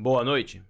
Boa noite.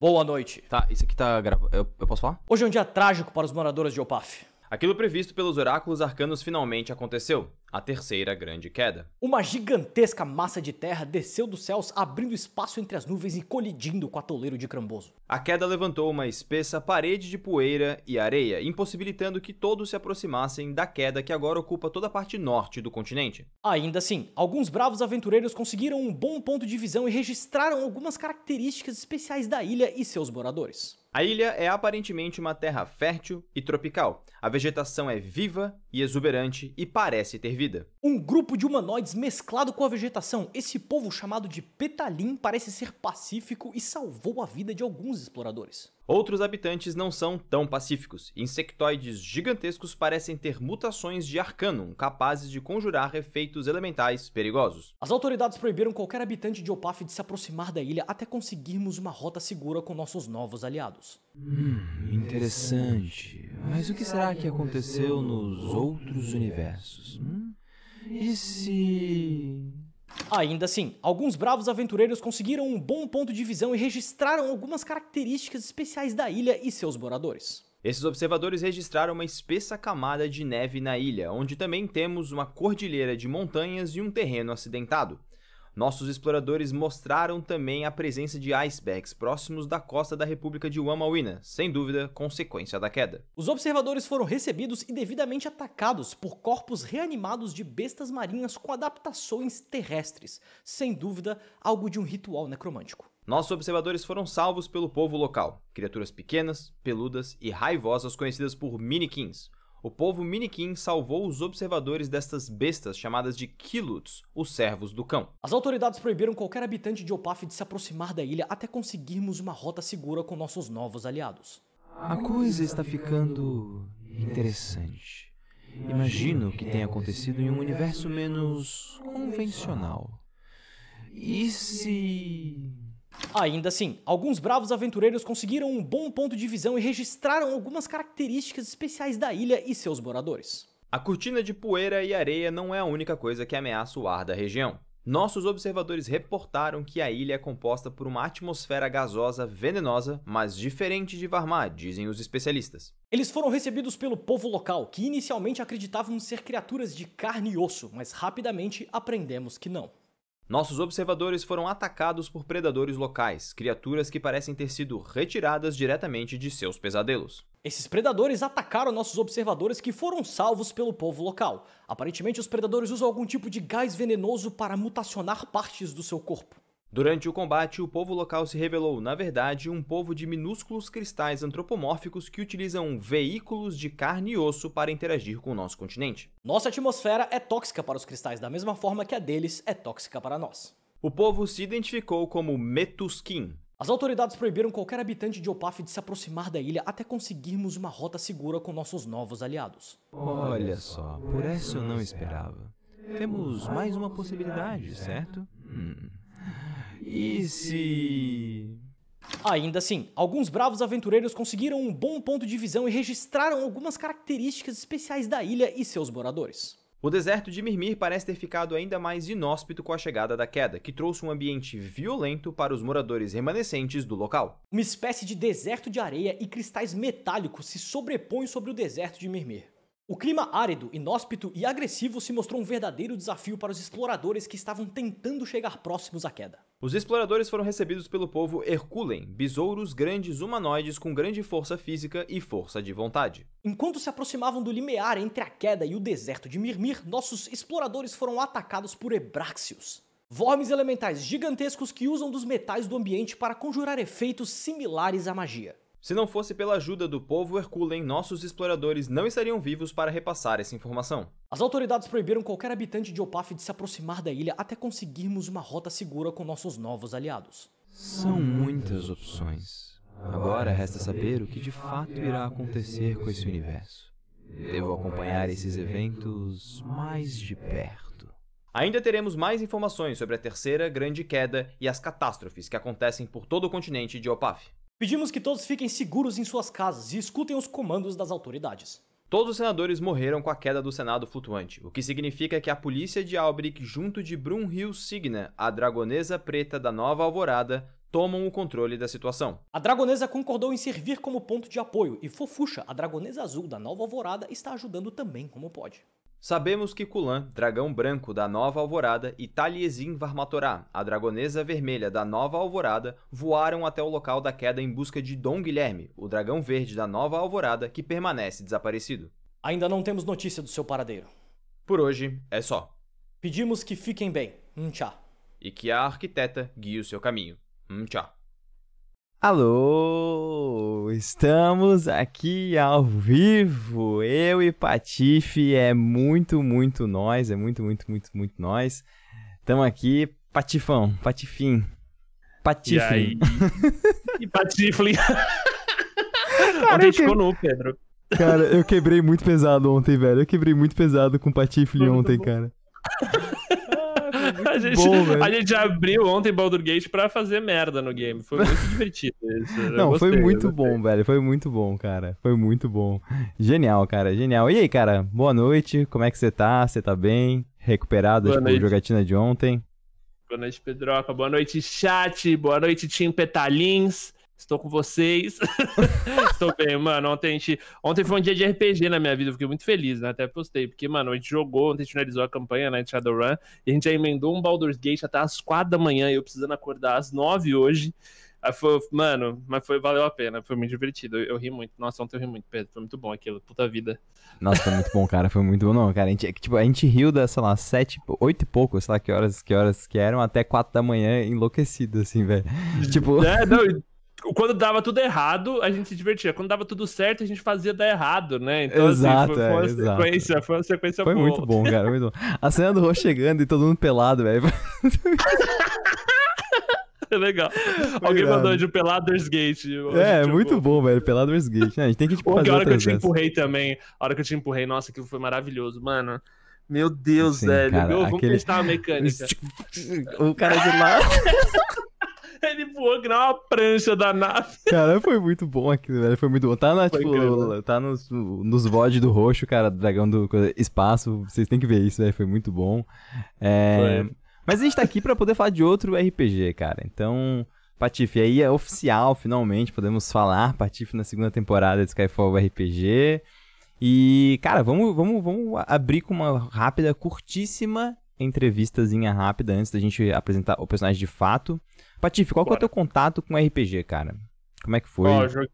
Boa noite. Tá, isso aqui tá gravando. Eu, eu, posso falar? Hoje é um dia trágico para os moradores de Opaf. Aquilo previsto pelos oráculos arcanos finalmente aconteceu a terceira grande queda. Uma gigantesca massa de terra desceu dos céus, abrindo espaço entre as nuvens e colidindo com o atoleiro de Cramboso. A queda levantou uma espessa parede de poeira e areia, impossibilitando que todos se aproximassem da queda que agora ocupa toda a parte norte do continente. Ainda assim, alguns bravos aventureiros conseguiram um bom ponto de visão e registraram algumas características especiais da ilha e seus moradores. A ilha é aparentemente uma terra fértil e tropical. A vegetação é viva e exuberante e parece ter vida. vida. Um grupo de humanoides mesclado com a vegetação. Esse povo chamado de Petalim parece ser pacífico e salvou a vida de alguns exploradores. Outros habitantes não são tão pacíficos. Insectoides gigantescos parecem ter mutações de Arcanum, capazes de conjurar efeitos elementais perigosos. As autoridades proibiram qualquer habitante de Opaf de se aproximar da ilha até conseguirmos uma rota segura com nossos novos aliados. Hum, interessante. Mas o que será que aconteceu nos outros universos? Hum? E se. Ainda assim, alguns bravos aventureiros conseguiram um bom ponto de visão e registraram algumas características especiais da ilha e seus moradores. Esses observadores registraram uma espessa camada de neve na ilha, onde também temos uma cordilheira de montanhas e um terreno acidentado. Nossos exploradores mostraram também a presença de icebergs próximos da costa da República de Wamawina, sem dúvida consequência da queda. Os observadores foram recebidos e devidamente atacados por corpos reanimados de bestas marinhas com adaptações terrestres, sem dúvida algo de um ritual necromântico. Nossos observadores foram salvos pelo povo local, criaturas pequenas, peludas e raivosas conhecidas por minikins, o povo Minikin salvou os observadores destas bestas chamadas de Kiluts, os servos do cão. As autoridades proibiram qualquer habitante de Opaf de se aproximar da ilha até conseguirmos uma rota segura com nossos novos aliados. A coisa está ficando interessante. Imagino que tenha acontecido em um universo menos convencional. E se Ainda assim, alguns bravos aventureiros conseguiram um bom ponto de visão e registraram algumas características especiais da ilha e seus moradores. A cortina de poeira e areia não é a única coisa que ameaça o ar da região. Nossos observadores reportaram que a ilha é composta por uma atmosfera gasosa venenosa, mas diferente de Varmar, dizem os especialistas. Eles foram recebidos pelo povo local, que inicialmente acreditavam ser criaturas de carne e osso, mas rapidamente aprendemos que não. Nossos observadores foram atacados por predadores locais, criaturas que parecem ter sido retiradas diretamente de seus pesadelos. Esses predadores atacaram nossos observadores que foram salvos pelo povo local. Aparentemente, os predadores usam algum tipo de gás venenoso para mutacionar partes do seu corpo. Durante o combate, o povo local se revelou, na verdade, um povo de minúsculos cristais antropomórficos que utilizam veículos de carne e osso para interagir com o nosso continente. Nossa atmosfera é tóxica para os cristais, da mesma forma que a deles é tóxica para nós. O povo se identificou como Metuskin. As autoridades proibiram qualquer habitante de Opaf de se aproximar da ilha até conseguirmos uma rota segura com nossos novos aliados. Olha só, por essa eu não esperava. Temos mais uma possibilidade, certo? Hum. E Ainda assim, alguns bravos aventureiros conseguiram um bom ponto de visão e registraram algumas características especiais da ilha e seus moradores. O deserto de Mirmir parece ter ficado ainda mais inóspito com a chegada da queda, que trouxe um ambiente violento para os moradores remanescentes do local. Uma espécie de deserto de areia e cristais metálicos se sobrepõe sobre o deserto de Mirmir. O clima árido, inóspito e agressivo se mostrou um verdadeiro desafio para os exploradores que estavam tentando chegar próximos à queda. Os exploradores foram recebidos pelo povo Herculem, besouros grandes humanoides com grande força física e força de vontade. Enquanto se aproximavam do limiar entre a queda e o deserto de Mirmir, nossos exploradores foram atacados por Ebraxios. Vormes elementais gigantescos que usam dos metais do ambiente para conjurar efeitos similares à magia. Se não fosse pela ajuda do povo Herculem, nossos exploradores não estariam vivos para repassar essa informação. As autoridades proibiram qualquer habitante de Opaf de se aproximar da ilha até conseguirmos uma rota segura com nossos novos aliados. São muitas opções. Agora resta saber o que de fato irá acontecer com esse universo. Devo acompanhar esses eventos mais de perto. Ainda teremos mais informações sobre a terceira grande queda e as catástrofes que acontecem por todo o continente de Opaf. Pedimos que todos fiquem seguros em suas casas e escutem os comandos das autoridades. Todos os senadores morreram com a queda do Senado flutuante, o que significa que a polícia de Albrecht, junto de Brunhild Signa, a dragonesa preta da nova alvorada, tomam o controle da situação. A dragonesa concordou em servir como ponto de apoio e Fofuxa, a dragonesa azul da nova alvorada, está ajudando também como pode. Sabemos que Kulan, dragão branco da Nova Alvorada, e Taliesin Varmatorá, a dragonesa vermelha da Nova Alvorada, voaram até o local da queda em busca de Dom Guilherme, o dragão verde da Nova Alvorada, que permanece desaparecido. Ainda não temos notícia do seu paradeiro. Por hoje é só. Pedimos que fiquem bem. Um tchau. E que a arquiteta guie o seu caminho. Um tchau. Alô! Estamos aqui ao vivo, eu e Patife, é muito, muito nós, é muito, muito, muito, muito nós. Estamos aqui, Patifão, Patifim, Patifim. E, e Patiflim. Onde que... ficou nu, Pedro? Cara, eu quebrei muito pesado ontem, velho, eu quebrei muito pesado com Patiflim ontem, cara. a gente, bom, A gente abriu ontem Baldur Gate pra fazer merda no game. Foi muito divertido isso. Não, gostei, foi muito bom, velho. Foi muito bom, cara. Foi muito bom. Genial, cara. Genial. E aí, cara? Boa noite. Como é que você tá? Você tá bem? Recuperado da tipo, jogatina de ontem? Boa noite, Pedroca. Boa noite, chat. Boa noite, Tim Petalins. Estou com vocês. Estou bem, mano. Ontem, gente... ontem foi um dia de RPG na minha vida. fiquei muito feliz, né? Até postei. Porque, mano, a gente jogou, ontem a gente finalizou a campanha, né? De Shadowrun. E a gente já emendou um Baldur's Gate até às quatro da manhã. E eu precisando acordar às nove hoje. Aí foi, mano, mas foi, valeu a pena. Foi muito divertido. Eu, eu, ri muito. Nossa, ontem eu ri muito, Pedro. Foi muito bom aquilo. Puta vida. Nossa, foi muito bom, cara. Foi muito bom. Não, cara, a gente, é tipo, a gente riu da, sei lá, sete, oito e pouco, sei lá que horas, que horas que eram, até quatro da manhã, enlouquecido, assim, velho. Tipo... É, não quando dava tudo errado, a gente se divertia. Quando dava tudo certo, a gente fazia dar errado, né? Então, exato, assim, foi, foi, é, uma sequência, foi uma sequência foi boa. muito bom, cara. Muito bom. A cena do Rô chegando e todo mundo pelado, velho. Legal. Foi Alguém grave. mandou de Peladers Gate. É, tipo... muito bom, velho. Peladers Gate. É, a gente tem que tipo, fazer a hora que eu te empurrei também. A hora que eu te empurrei, nossa, aquilo foi maravilhoso, mano. Meu Deus, Sim, velho. Cara, Meu, vamos testar a mecânica. o cara de lá. Ele voou que uma prancha da nave. Cara, foi muito bom aquilo, velho. Foi muito bom. Tá, na, tipo, tá nos, nos vods do roxo, cara, dragão do espaço. Vocês têm que ver isso, velho. Foi muito bom. É... Foi. Mas a gente tá aqui pra poder falar de outro RPG, cara. Então, Patife, aí é oficial, finalmente. Podemos falar, Patife, na segunda temporada de Skyfall RPG. E, cara, vamos, vamos, vamos abrir com uma rápida, curtíssima entrevistazinha rápida antes da gente apresentar o personagem de fato. Patife, qual foi que é o teu contato com RPG, cara? Como é que foi? Ó, eu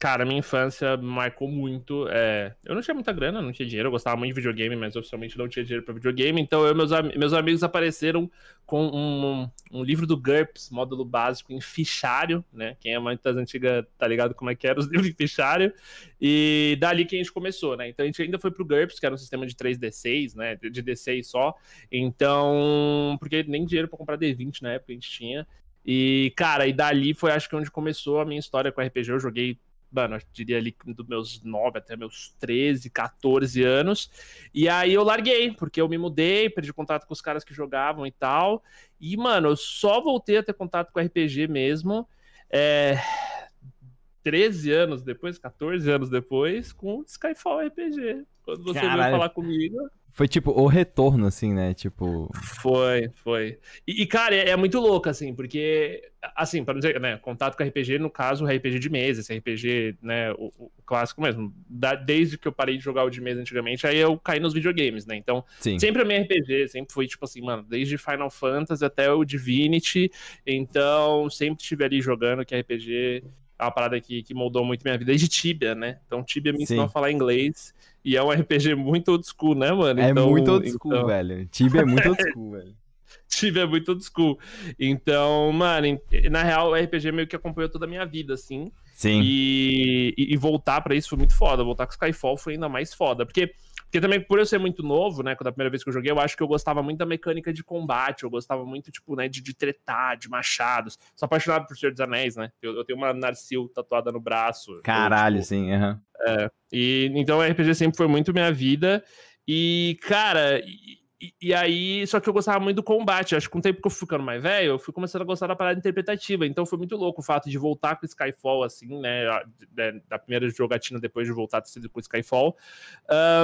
Cara, minha infância marcou muito. É... Eu não tinha muita grana, não tinha dinheiro, eu gostava muito de videogame, mas oficialmente não tinha dinheiro para videogame. Então eu meus, am meus amigos apareceram com um, um, livro do GURPS, módulo básico, em fichário, né? Quem é muito das antigas tá ligado como é que era os livros em fichário. E dali que a gente começou, né? Então a gente ainda foi pro GURPS, que era um sistema de 3D6, né? De D6 só. Então, porque nem dinheiro para comprar D20 na época a gente tinha. E, cara, e dali foi acho que onde começou a minha história com RPG. Eu joguei mano, eu diria ali dos meus 9 até meus 13, 14 anos. E aí eu larguei, porque eu me mudei, perdi contato com os caras que jogavam e tal. E, mano, eu só voltei a ter contato com RPG mesmo. É... 13 anos depois, 14 anos depois, com Skyfall RPG. Quando você Caralho. veio falar comigo. Foi tipo o retorno, assim, né? Tipo. Foi, foi. E, e cara, é, é, muito louco, assim, porque, assim, para não dizer, né? Contato com RPG, no caso, RPG de mesa, esse RPG, né? O, o clássico mesmo. Da, desde que eu parei de jogar o de mesa antigamente, aí eu caí nos videogames, né? Então, Sim. sempre a minha RPG, sempre foi, tipo assim, mano, desde Final Fantasy até o Divinity. Então, sempre estive ali jogando, que RPG é uma parada que, que moldou muito minha vida de Tibia, né? Então Tibia me ensinou a falar inglês. E é um RPG muito old school, né, mano? É então, muito old school, então... velho. Tibia é muito old school, velho. Tibia é muito old school. Então, mano, na real, o RPG meio que acompanhou toda a minha vida, assim. Sim. E, e, e voltar para isso foi muito foda. Voltar com Skyfall foi ainda mais foda. Porque porque também, por eu ser muito novo, né? Quando a primeira vez que eu joguei, eu acho que eu gostava muito da mecânica de combate. Eu gostava muito, tipo, né, de, de tretar, de machados. Sou apaixonado por Senhor dos Anéis, né? Eu, eu tenho uma Narsil tatuada no braço. Caralho, eu, tipo, sim, aham. Uhum. É, e então o RPG sempre foi muito minha vida. E, cara, e, aí, só que eu gostava muito do combate. Acho que com o tempo que eu fui ficando mais velho, eu fui começando a gostar da parada interpretativa. Então foi muito louco o fato de voltar com Skyfall, assim, né, né? Da, primeira jogatina depois de voltar com Skyfall.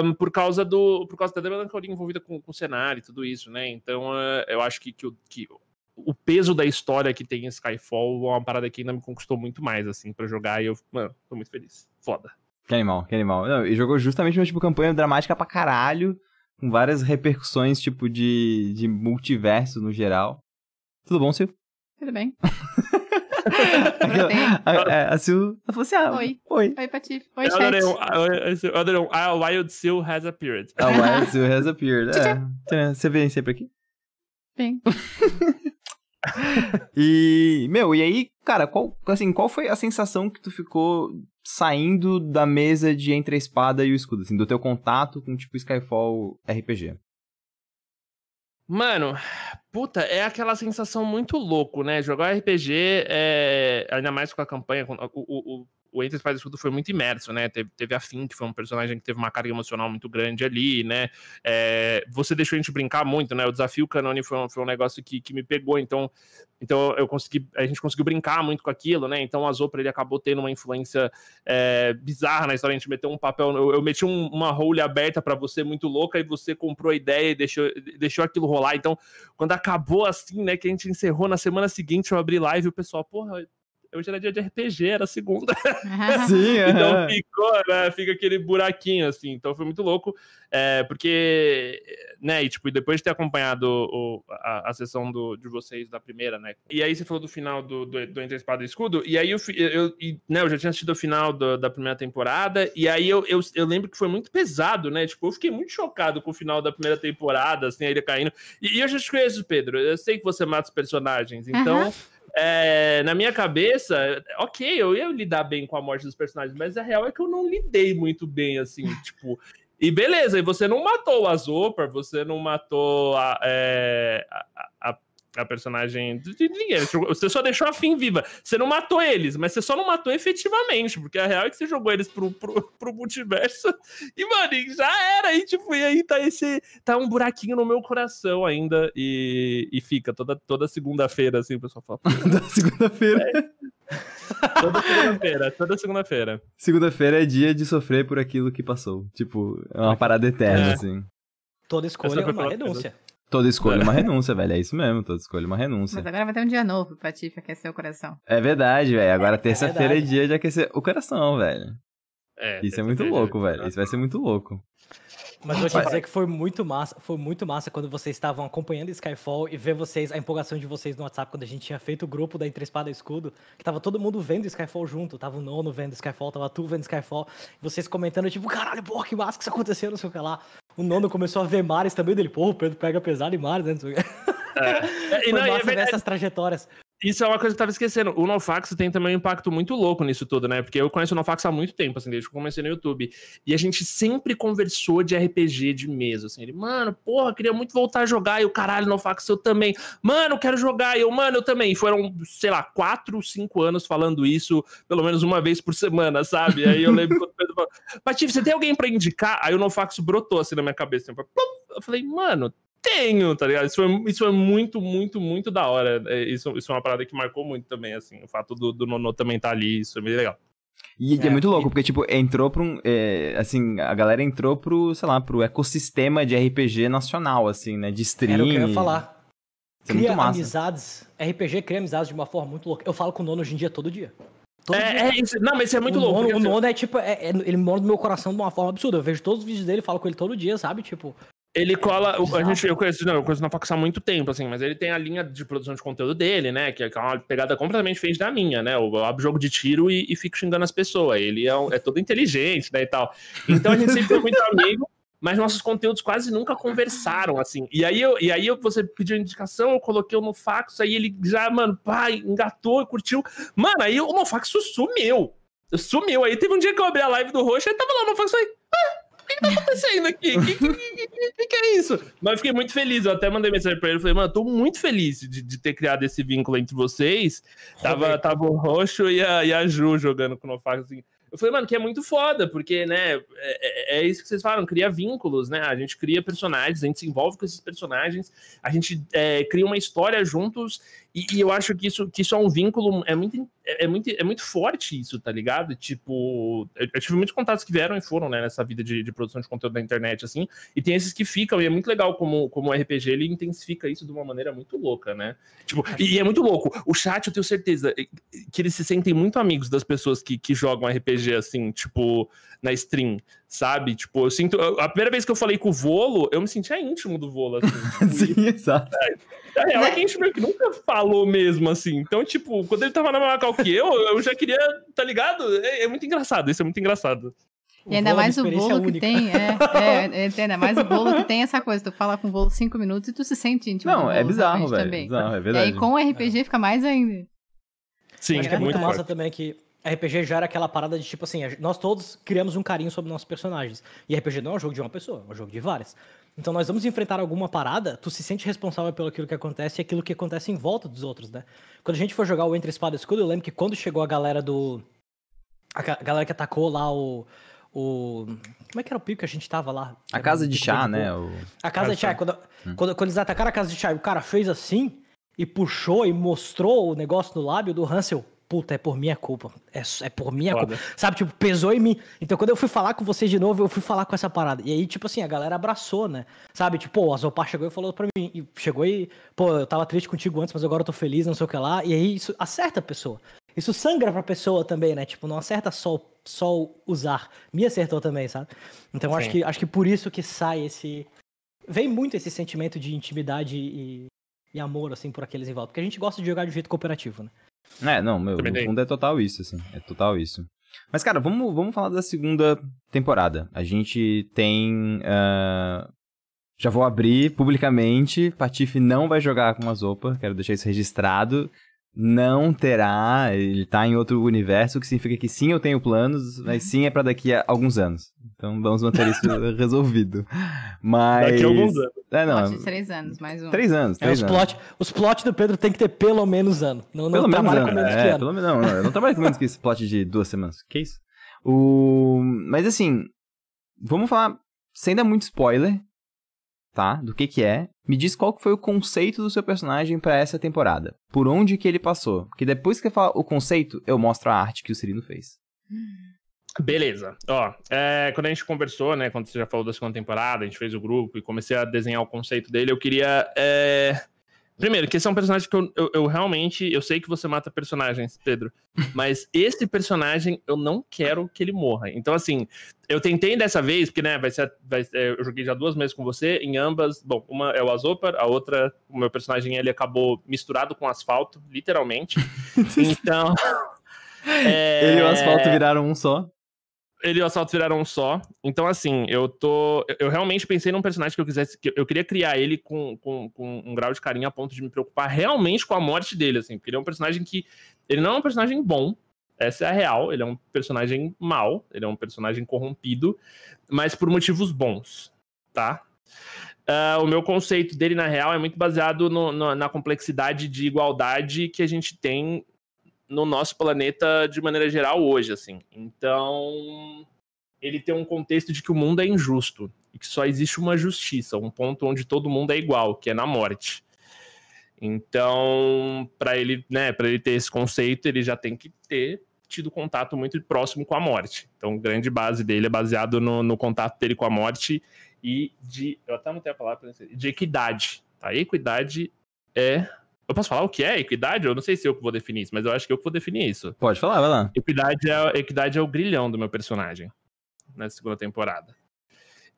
Um, por causa do. Por causa da melancolia envolvida com, com o cenário e tudo isso, né? Então uh, eu acho que, que, que o peso da história que tem em Skyfall é uma parada que ainda me conquistou muito mais, assim, para jogar. E eu, mano, tô muito feliz. Foda. Que animal, que animal. Não, e jogou justamente uma, tipo, campanha dramática pra caralho com várias repercussões, tipo, de, de multiverso no geral. Tudo bom, Sil? Tudo bem. a, a, é, a Sil tá falou assim: ah, Oi. Oi. Oi, Patife. Oi, chat. adorei um. A ah, Wild sil has appeared. A ah, Wild sil has appeared. É. Você vem sempre aqui? Vem. e, meu, e aí, cara, qual, assim, qual foi a sensação que tu ficou saindo da mesa de entre a espada e o escudo, assim, do teu contato com tipo Skyfall RPG? Mano, puta, é aquela sensação muito louco, né? Jogar RPG, é... ainda mais com a campanha, o, o, o Enter faz escudo foi muito imerso, né? Teve, teve a Finn, que foi um personagem que teve uma carga emocional muito grande ali, né? É, você deixou a gente brincar muito, né? O desafio Canone foi um, foi um negócio que, que me pegou, então, então eu consegui, a gente conseguiu brincar muito com aquilo, né? Então a Zopra ele acabou tendo uma influência é, bizarra na história. A gente meteu um papel, eu, eu meti um, uma role aberta para você muito louca e você comprou a ideia e deixou, deixou aquilo rolar. Então, quando acabou assim, né, que a gente encerrou na semana seguinte, eu abri live e o pessoal, porra, hoje era dia de RPG, era segunda. Sim, então ficou, né? Fica aquele buraquinho, assim. Então foi muito louco, é, porque, né, e tipo, depois de ter acompanhado o, a, a, sessão do, de vocês da primeira, né? E aí você falou do final do, do, do Entre Espada e Escudo, e aí eu, eu, né, eu já tinha assistido o final do, da primeira temporada, e aí eu, eu, eu, lembro que foi muito pesado, né? Tipo, eu fiquei muito chocado com o final da primeira temporada, assim, ilha caindo. E, e eu já te conheço, Pedro, eu sei que você mata os personagens, então. Uhum é, na minha cabeça, ok, eu ia lidar bem com a morte dos personagens, mas a real é que eu não lidei muito bem, assim, tipo. E beleza, e você não matou o Azopar, você não matou a, é, a, a a personagem de ninguém. Tipo, você só deixou a Fim viva. Você não matou eles, mas você só não matou efetivamente, porque a real é que você jogou eles pro, pro, pro multiverso. E, mano, já era. E, tipo, e aí tá esse. Tá um buraquinho no meu coração ainda. E, e fica toda, toda segunda-feira, assim, o pessoal fala. toda segunda-feira. É. Toda segunda-feira, toda segunda-feira. Segunda-feira é dia de sofrer por aquilo que passou. Tipo, é uma é. parada eterna, é. assim. Toda escolha é uma denúncia. Toda escolha é uma renúncia, velho. É isso mesmo, toda escolha é uma renúncia. Mas agora vai ter um dia novo pra Tiff aquecer o coração. É verdade, velho. Agora é terça-feira é, é, dia de aquecer o coração, velho. É, isso é muito é louco, velho. Isso vai ser muito louco. Mas vou te dizer que foi muito massa, foi muito massa quando vocês estavam acompanhando Skyfall e ver vocês, a empolgação de vocês no WhatsApp quando a gente tinha feito o grupo da Entre Espada e Escudo, que tava todo mundo vendo Skyfall junto, tava o Nono vendo Skyfall, tava tu vendo Skyfall, vocês comentando tipo, caralho, porra, que massa que isso aconteceu, não sei o que lá. O nono começou a ver Mares também dele. Pô, o Pedro pega pesado e Mares, né? É. e, não, e é verdade, trajetórias. Isso é uma coisa que eu tava esquecendo. O Nofax tem também um impacto muito louco nisso tudo, né? Porque eu conheço o Nofax há muito tempo, assim, desde que eu comecei no YouTube. E a gente sempre conversou de RPG de mesa, assim. Ele, mano, porra, queria muito voltar a jogar. E o caralho, Nofax, eu também. Mano, quero jogar. E eu, mano, eu também. E foram, sei lá, quatro, cinco anos falando isso, pelo menos uma vez por semana, sabe? Aí eu lembro quando o Pedro falou, Patife, você tem alguém pra indicar? Aí o Nofax brotou, assim, na minha cabeça. Assim, eu falei, mano, tenho, tá ligado? Isso foi, isso foi muito, muito, muito da hora. É, isso, isso é uma parada que marcou muito também, assim. O fato do, do Nono também estar tá ali, isso é bem legal. E é, é, muito louco, porque, tipo, entrou pra um. É, assim, a galera entrou pro, sei lá, pro ecossistema de RPG nacional, assim, né? De streaming. Era o que eu ia falar. É cria é amizades. RPG cria amizades de uma forma muito louca. Eu falo com o Nono hoje em dia todo dia. Todo é, dia. É isso, não, mas isso é muito o louco. Nono, o assim, Nono é tipo. ele mora no meu coração de uma forma absurda. Eu vejo todos os vídeos dele, falo com ele todo dia, sabe? Tipo, ele cola. O, a gente, eu conheço, não, eu conheço na Fox há muito tempo, assim, mas ele tem a linha de produção de conteúdo dele, né? É que é uma pegada completamente diferente da minha, né? Eu, eu abro jogo de tiro e, e fico xingando as pessoas. Ele é, é todo inteligente, né? E tal. Então a gente sempre foi muito amigo, mas nossos conteúdos quase nunca conversaram, assim. E aí, eu, e aí eu, você pediu indicação, eu coloquei o Nofax, aí ele já, mano, pai, engatou e curtiu. Mano, aí o Nofax sumiu. Sumiu. Aí teve um dia que eu abri a live do Roxo e tava lá o Nofax aí. Ah! que, que tá acontecendo aqui? O que, que, que, é isso? Mas eu fiquei muito feliz. Eu até mandei mensagem pra ele. Falei, mano, tô muito feliz de, de ter criado esse vínculo entre vocês. Tava, tava o Roxo e a, e a Ju jogando com o Nofax. Assim. Eu falei, mano, que é muito foda, porque, né, é, é, é, isso que vocês falam, cria vínculos, né? A gente cria personagens, a gente se envolve com esses personagens, a gente é, cria uma história juntos e, e, eu acho que isso, que isso é um vínculo, é muito, é, é muito, é muito forte isso, tá ligado? Tipo, eu, tive muitos contatos que vieram e foram, né, nessa vida de, de, produção de conteúdo na internet, assim, e tem esses que ficam, e é muito legal como, como o RPG, ele intensifica isso de uma maneira muito louca, né? Tipo, é. e, é muito louco, o chat, eu tenho certeza é, que eles se sentem muito amigos das pessoas que, que jogam RPG, assim, tipo, na stream, sabe? Tipo, eu sinto. A primeira vez que eu falei com o Volo, eu me sentia íntimo do Volo, assim. Tipo, Sim, e... exato. É, real, né? é que a gente nunca fala falou mesmo, assim. Então, tipo, quando ele tava na cal que eu, eu já queria, tá ligado? É, é muito engraçado, isso é muito engraçado. E ainda bolo, mais o bolo única. que tem, é, é, ainda é, mais o bolo que tem é essa coisa, tu fala com o bolo cinco minutos e tu se sente íntimo. Não, é bizarro, velho. Também. Bizarro, é verdade. E aí com o RPG é. fica mais ainda. Sim, Acho que é muito massa forte. também que RPG já era aquela parada de tipo assim, nós todos criamos um carinho sobre nossos personagens. E RPG não é um jogo de uma pessoa, é um jogo de várias. Então nós vamos enfrentar alguma parada, tu se sente responsável pelo aquilo que acontece e aquilo que acontece em volta dos outros, né? Quando a gente for jogar o Entre Espada e Escudo, eu lembro que quando chegou a galera do. A galera que atacou lá o. o... Como é que era o pico que a gente tava lá? A casa de chá, né? O... A casa de chá. Quando, hum. quando, quando eles atacaram a casa de chá, o cara fez assim e puxou e mostrou o negócio no lábio do Hansel puta, é por minha culpa. É, é por minha Foda. culpa. Sabe, tipo, pesou em mim. Então, quando eu fui falar com vocês de novo, eu fui falar com essa parada. E aí, tipo assim, a galera abraçou, né? Sabe, tipo, o Azopar chegou e falou pra mim. E chegou e, pô, eu tava triste contigo antes, mas agora eu tô feliz, não sei o que lá. E aí, isso acerta a pessoa. Isso sangra pra pessoa também, né? Tipo, não acerta só, só usar. Me acertou também, sabe? Então, acho que, acho que por isso que sai esse... Vem muito esse sentimento de intimidade e, e amor, assim, por aqueles em volta. Porque a gente gosta de jogar de jeito cooperativo, né? É, não, meu, Também no fundo é total isso, assim. É total isso. Mas, cara, vamos, vamos falar da segunda temporada. A gente tem. Uh... Já vou abrir publicamente. Patife não vai jogar com a Zopa. Quero deixar isso registrado não terá, ele tá em outro universo, o que significa que sim, eu tenho planos, mas sim é para daqui a alguns anos. Então vamos manter isso resolvido. Mas. Daqui a alguns anos. É, não. três anos, mais um. Três anos, é, três é, os anos. Plot, os plot do Pedro tem que ter pelo menos ano. Não, pelo não menos ano. com menos é, ano. Pelo, não, não, eu não trabalho com menos que esse plot de duas semanas. Que isso? O... Mas assim, vamos falar, sem dar muito spoiler, tá? Do que que é. Me diz qual foi o conceito do seu personagem para essa temporada. Por onde que ele passou. Que depois que eu falar o conceito, eu mostro a arte que o Cirino fez. Beleza. Ó, é, quando a gente conversou, né? Quando você já falou da segunda temporada, a gente fez o grupo e comecei a desenhar o conceito dele, eu queria... É Primeiro, que esse é um personagem que eu, eu, eu, realmente. Eu sei que você mata personagens, Pedro. Mas esse personagem eu não quero que ele morra. Então, assim, eu tentei dessa vez, porque, né, vai ser. Vai, é, eu joguei já duas vezes com você, em ambas. Bom, uma é o Azopar, a outra, o meu personagem ele acabou misturado com asfalto, literalmente. Então. é... Ele e o asfalto é, viraram um só ele e o Assalto viraram um só. Então, assim, eu tô. Eu realmente pensei num personagem que eu quisesse. Que eu queria criar ele com, com, com um grau de carinho a ponto de me preocupar realmente com a morte dele, assim. Porque ele é um personagem que. Ele não é um personagem bom. Essa é a real. Ele é um personagem mau. Ele é um personagem corrompido. Mas por motivos bons, tá? Uh, o meu conceito dele, na real, é muito baseado no, no, na complexidade de igualdade que a gente tem no nosso planeta de maneira geral hoje, assim. Então, ele tem um contexto de que o mundo é injusto e que só existe uma justiça, um ponto onde todo mundo é igual, que é na morte. Então, para ele, né, para ele ter esse conceito, ele já tem que ter tido contato muito próximo com a morte. Então, grande base dele é baseado no, no contato dele com a morte e de, eu até não tenho a palavra, de equidade. Tá? Equidade é eu posso falar o que é equidade? Eu não sei se eu vou definir isso, mas eu acho que eu vou definir isso. Pode falar, vai lá. Equidade é, equidade é o grilhão do meu personagem na segunda temporada.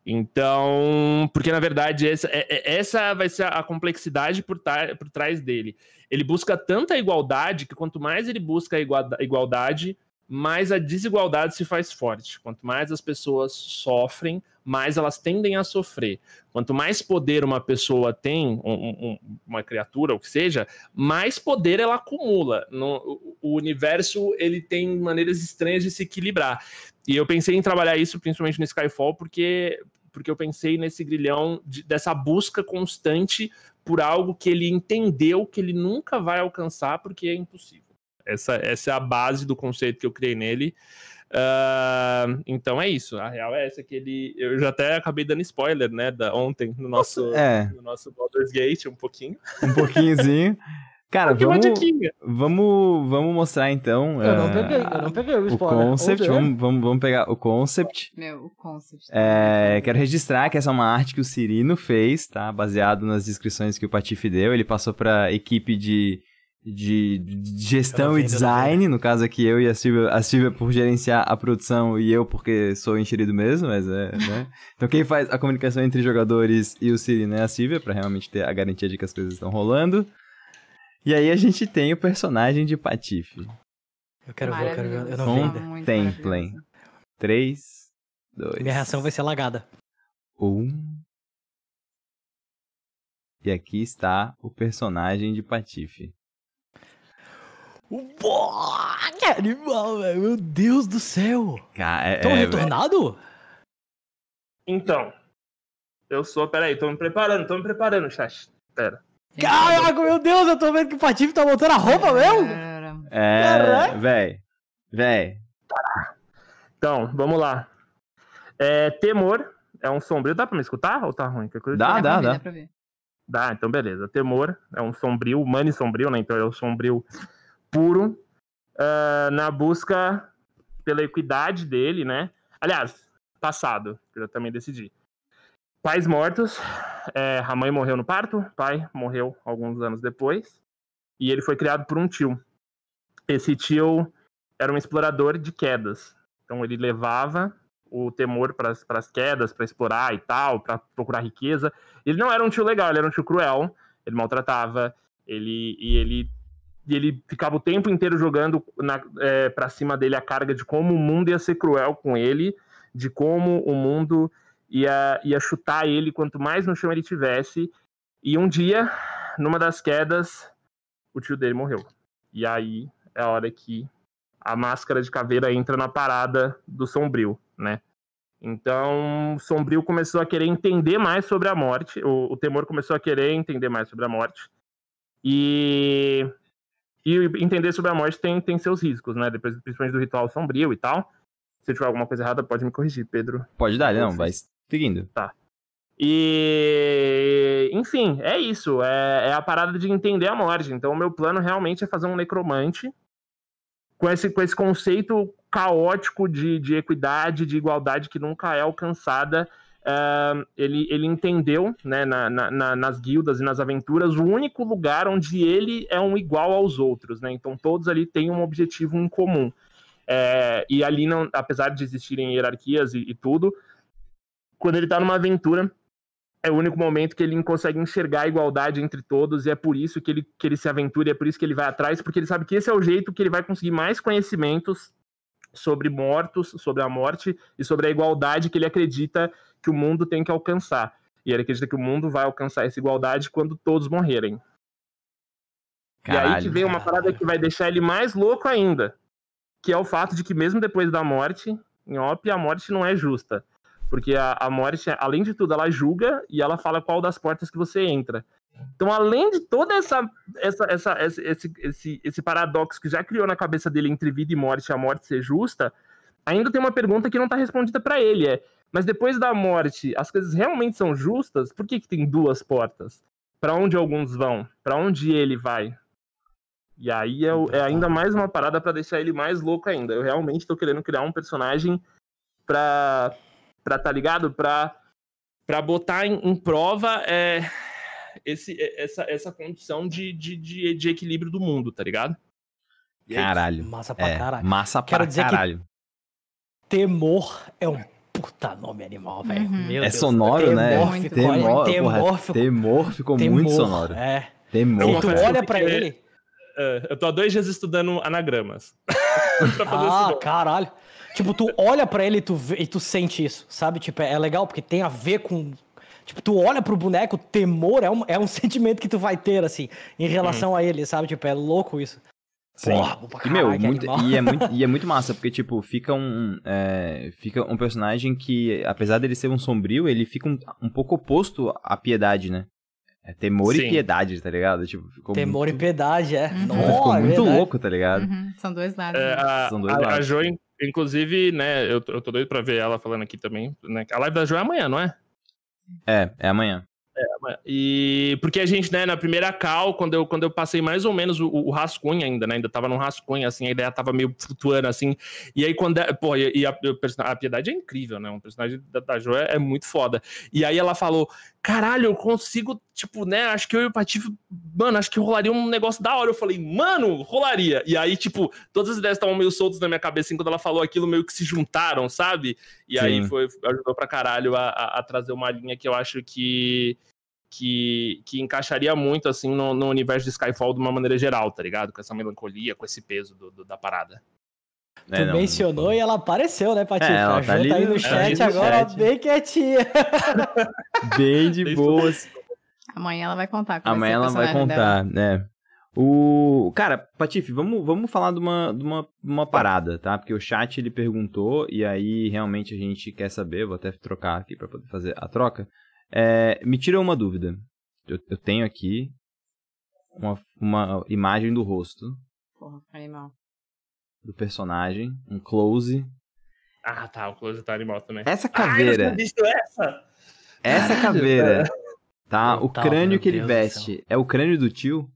Então, porque na verdade essa, é, é, essa vai ser a complexidade por, por trás dele. Ele busca tanta igualdade que quanto mais ele busca a igualdade, mais a desigualdade se faz forte. Quanto mais as pessoas sofrem, mais elas tendem a sofrer. Quanto mais poder uma pessoa tem, um, um, uma criatura, ou que seja, mais poder ela acumula. No, o universo ele tem maneiras estranhas de se equilibrar. E eu pensei em trabalhar isso principalmente no Skyfall, porque, porque eu pensei nesse grilhão de, dessa busca constante por algo que ele entendeu que ele nunca vai alcançar porque é impossível. Essa, essa é a base do conceito que eu criei nele. Uh, então é isso. A real é essa que ele. Eu já até acabei dando spoiler, né? Da, ontem no nosso, é. no nosso Baldur's Gate, um pouquinho. Um pouquinhozinho. Cara, Porque vamos, vamos, vamos mostrar então. Eu não eh, peguei, eu não peguei o spoiler. O oh, concept, vamos, vamos, vamos pegar o concept. Meu, o concept. É, quero registrar que essa é uma arte que o Cirino fez, tá? Baseado nas descrições que o Patife deu. Ele passou pra equipe de de, de tá gestão e tá design. No caso aqui, eu e a Silvia, a Silvia por gerenciar a produção e eu porque sou enxerido mesmo, mas é, né? Então quem faz a comunicação entre jogadores e o Siri, né? A Silvia, para realmente ter a garantia de que as coisas estão rolando. E aí a gente tem o personagem de Patife. Eu quero ver, eu quero ver. Eu não vi Templem. Três, dois... Minha reação vai ser lagada. Um... E aqui está o personagem de Patife. Uou, que animal, velho. Meu Deus do céu. Cara, é, é, retornado? Então. Eu sou. Peraí, tô me preparando, tô me preparando, chat. Pera. Caraca, meu Deus, eu tô vendo que o Patife tá botando a roupa mesmo? É, véi. Véi. Então, vamos lá. É, temor é um sombrio. Dá pra me escutar ou tá ruim? Que coisa dá, assim? dá, dá. Dá, dá então beleza. Temor é um sombrio, humano e sombrio, né? Então é o sombrio puro uh, na busca pela equidade dele, né? Aliás, passado, que eu também decidi. Pais mortos, é, a mãe morreu no parto, o pai morreu alguns anos depois, e ele foi criado por um tio. Esse tio era um explorador de quedas, então ele levava o temor para as quedas, para explorar e tal, para procurar riqueza. Ele não era um tio legal, ele era um tio cruel, ele maltratava, ele e ele e ele ficava o tempo inteiro jogando é, para cima dele a carga de como o mundo ia ser cruel com ele, de como o mundo ia, ia chutar ele quanto mais no chão ele tivesse. E um dia, numa das quedas, o tio dele morreu. E aí é a hora que a máscara de caveira entra na parada do sombrio, né? Então, o Sombrio começou a querer entender mais sobre a morte. O, o, Temor começou a querer entender mais sobre a morte. E e entender sobre a morte tem, tem seus riscos, né? Depois, principalmente do ritual sombrio e tal. Se eu tiver alguma coisa errada, pode me corrigir, Pedro. Pode dar, não, vai seguindo. Tá. E. Enfim, é isso. É, é a parada de entender a morte. Então, o meu plano realmente é fazer um necromante com esse, com esse conceito caótico de, de equidade, de igualdade que nunca é alcançada Uh, ele, ele entendeu né, na, na, nas guildas e nas aventuras o único lugar onde ele é um igual aos outros, né? Então todos ali têm um objetivo em comum. É, e ali, não, apesar de existirem hierarquias e, e tudo, quando ele está numa aventura, é o único momento que ele consegue enxergar a igualdade entre todos, e é por isso que ele, que ele se aventura, e é por isso que ele vai atrás, porque ele sabe que esse é o jeito que ele vai conseguir mais conhecimentos sobre mortos, sobre a morte e sobre a igualdade que ele acredita que o mundo tem que alcançar. E ele acredita que o mundo vai alcançar essa igualdade quando todos morrerem. Caralho, e aí que vem uma parada que vai deixar ele mais louco ainda, que é o fato de que mesmo depois da morte, em Op, a morte não é justa. Porque a, a morte, além de tudo, ela julga e ela fala qual das portas que você entra. Então, além de toda essa, essa, essa esse, esse, esse, paradoxo que já criou na cabeça dele entre vida e morte, a morte ser justa, ainda tem uma pergunta que não está respondida para ele, é mas depois da morte, as coisas realmente são justas? Por que, que tem duas portas? Para onde alguns vão? Para onde ele vai? E aí é, é ainda mais uma parada para deixar ele mais louco ainda. Eu realmente tô querendo criar um personagem pra. pra tá ligado? Pra. pra botar em, em prova é, esse, é, essa, essa condição de, de, de, de equilíbrio do mundo, tá ligado? Caralho. Massa pra é, caralho. Massa pra Quero dizer caralho. Que temor é um Puta nome animal, velho. Uhum. É sonoro, né? Temor, muito temor, temor, ficou... temor ficou temor, muito sonoro. É. Temor. E tu olha pra ele. É, eu tô há dois dias estudando anagramas. ah, caralho. Tipo, tu olha pra ele e tu, vê, e tu sente isso, sabe? Tipo, é, é legal porque tem a ver com. Tipo, tu olha pro boneco, temor é um, é um sentimento que tu vai ter, assim, em relação uhum. a ele, sabe? Tipo, é louco isso. Sim. Porra, e, meu, muito, e, é muito, e é muito massa, porque, tipo, fica um, é, fica um personagem que, apesar dele ser um sombrio, ele fica um, um pouco oposto à piedade, né? É temor Sim. e piedade, tá ligado? Tipo, temor muito... e piedade, é. Uhum. Nossa, ficou é muito louco, tá ligado? Uhum. São dois lados. É, né? a, São dois a, lados. A jo, inclusive, né, eu, eu tô doido pra ver ela falando aqui também. Né? A live da Jo é amanhã, não é? É, é amanhã e porque a gente, né, na primeira cal, quando eu, quando eu passei mais ou menos o, o rascunho ainda, né, ainda tava num rascunho, assim, a ideia tava meio flutuando, assim, e aí quando, é, pô, e, e a, a, a, Piedade é incrível, né, um personagem da, da Jo é, é muito foda, e aí ela falou, caralho, eu consigo, tipo, né? Acho que eu e o Patife, mano, acho que rolaria um negócio da hora. Eu falei, mano, rolaria. E aí, tipo, todas as ideias estavam meio soltas na minha cabeça, e quando ela falou aquilo, meio que se juntaram, sabe? E Sim. aí foi, ajudou pra caralho a, a, a, trazer uma linha que eu acho que. Que, que encaixaria muito assim no, no, universo de Skyfall de uma maneira geral, tá ligado? Com essa melancolia, com esse peso do, do, da parada. Né, tu não, mencionou não. e ela apareceu, né, Patife? É, ela tá, ali, tá aí no chat agora, chat. bem quietinha. bem de boas. Amanhã ela vai contar. Amanhã ela vai contar, dela. né? O... Cara, Patife, vamos, vamos falar de, uma, de uma, uma parada, tá? Porque o chat ele perguntou e aí realmente a gente quer saber, vou até trocar aqui para poder fazer a troca. É, me tira uma dúvida. Eu, eu tenho aqui uma, uma imagem do rosto. Porra, animal do personagem, um close. Ah, tá, o close tá animal também. Essa caveira. Ah, eu essa. Essa caveira, tá? Total, o crânio que ele Deus veste é o crânio do tio?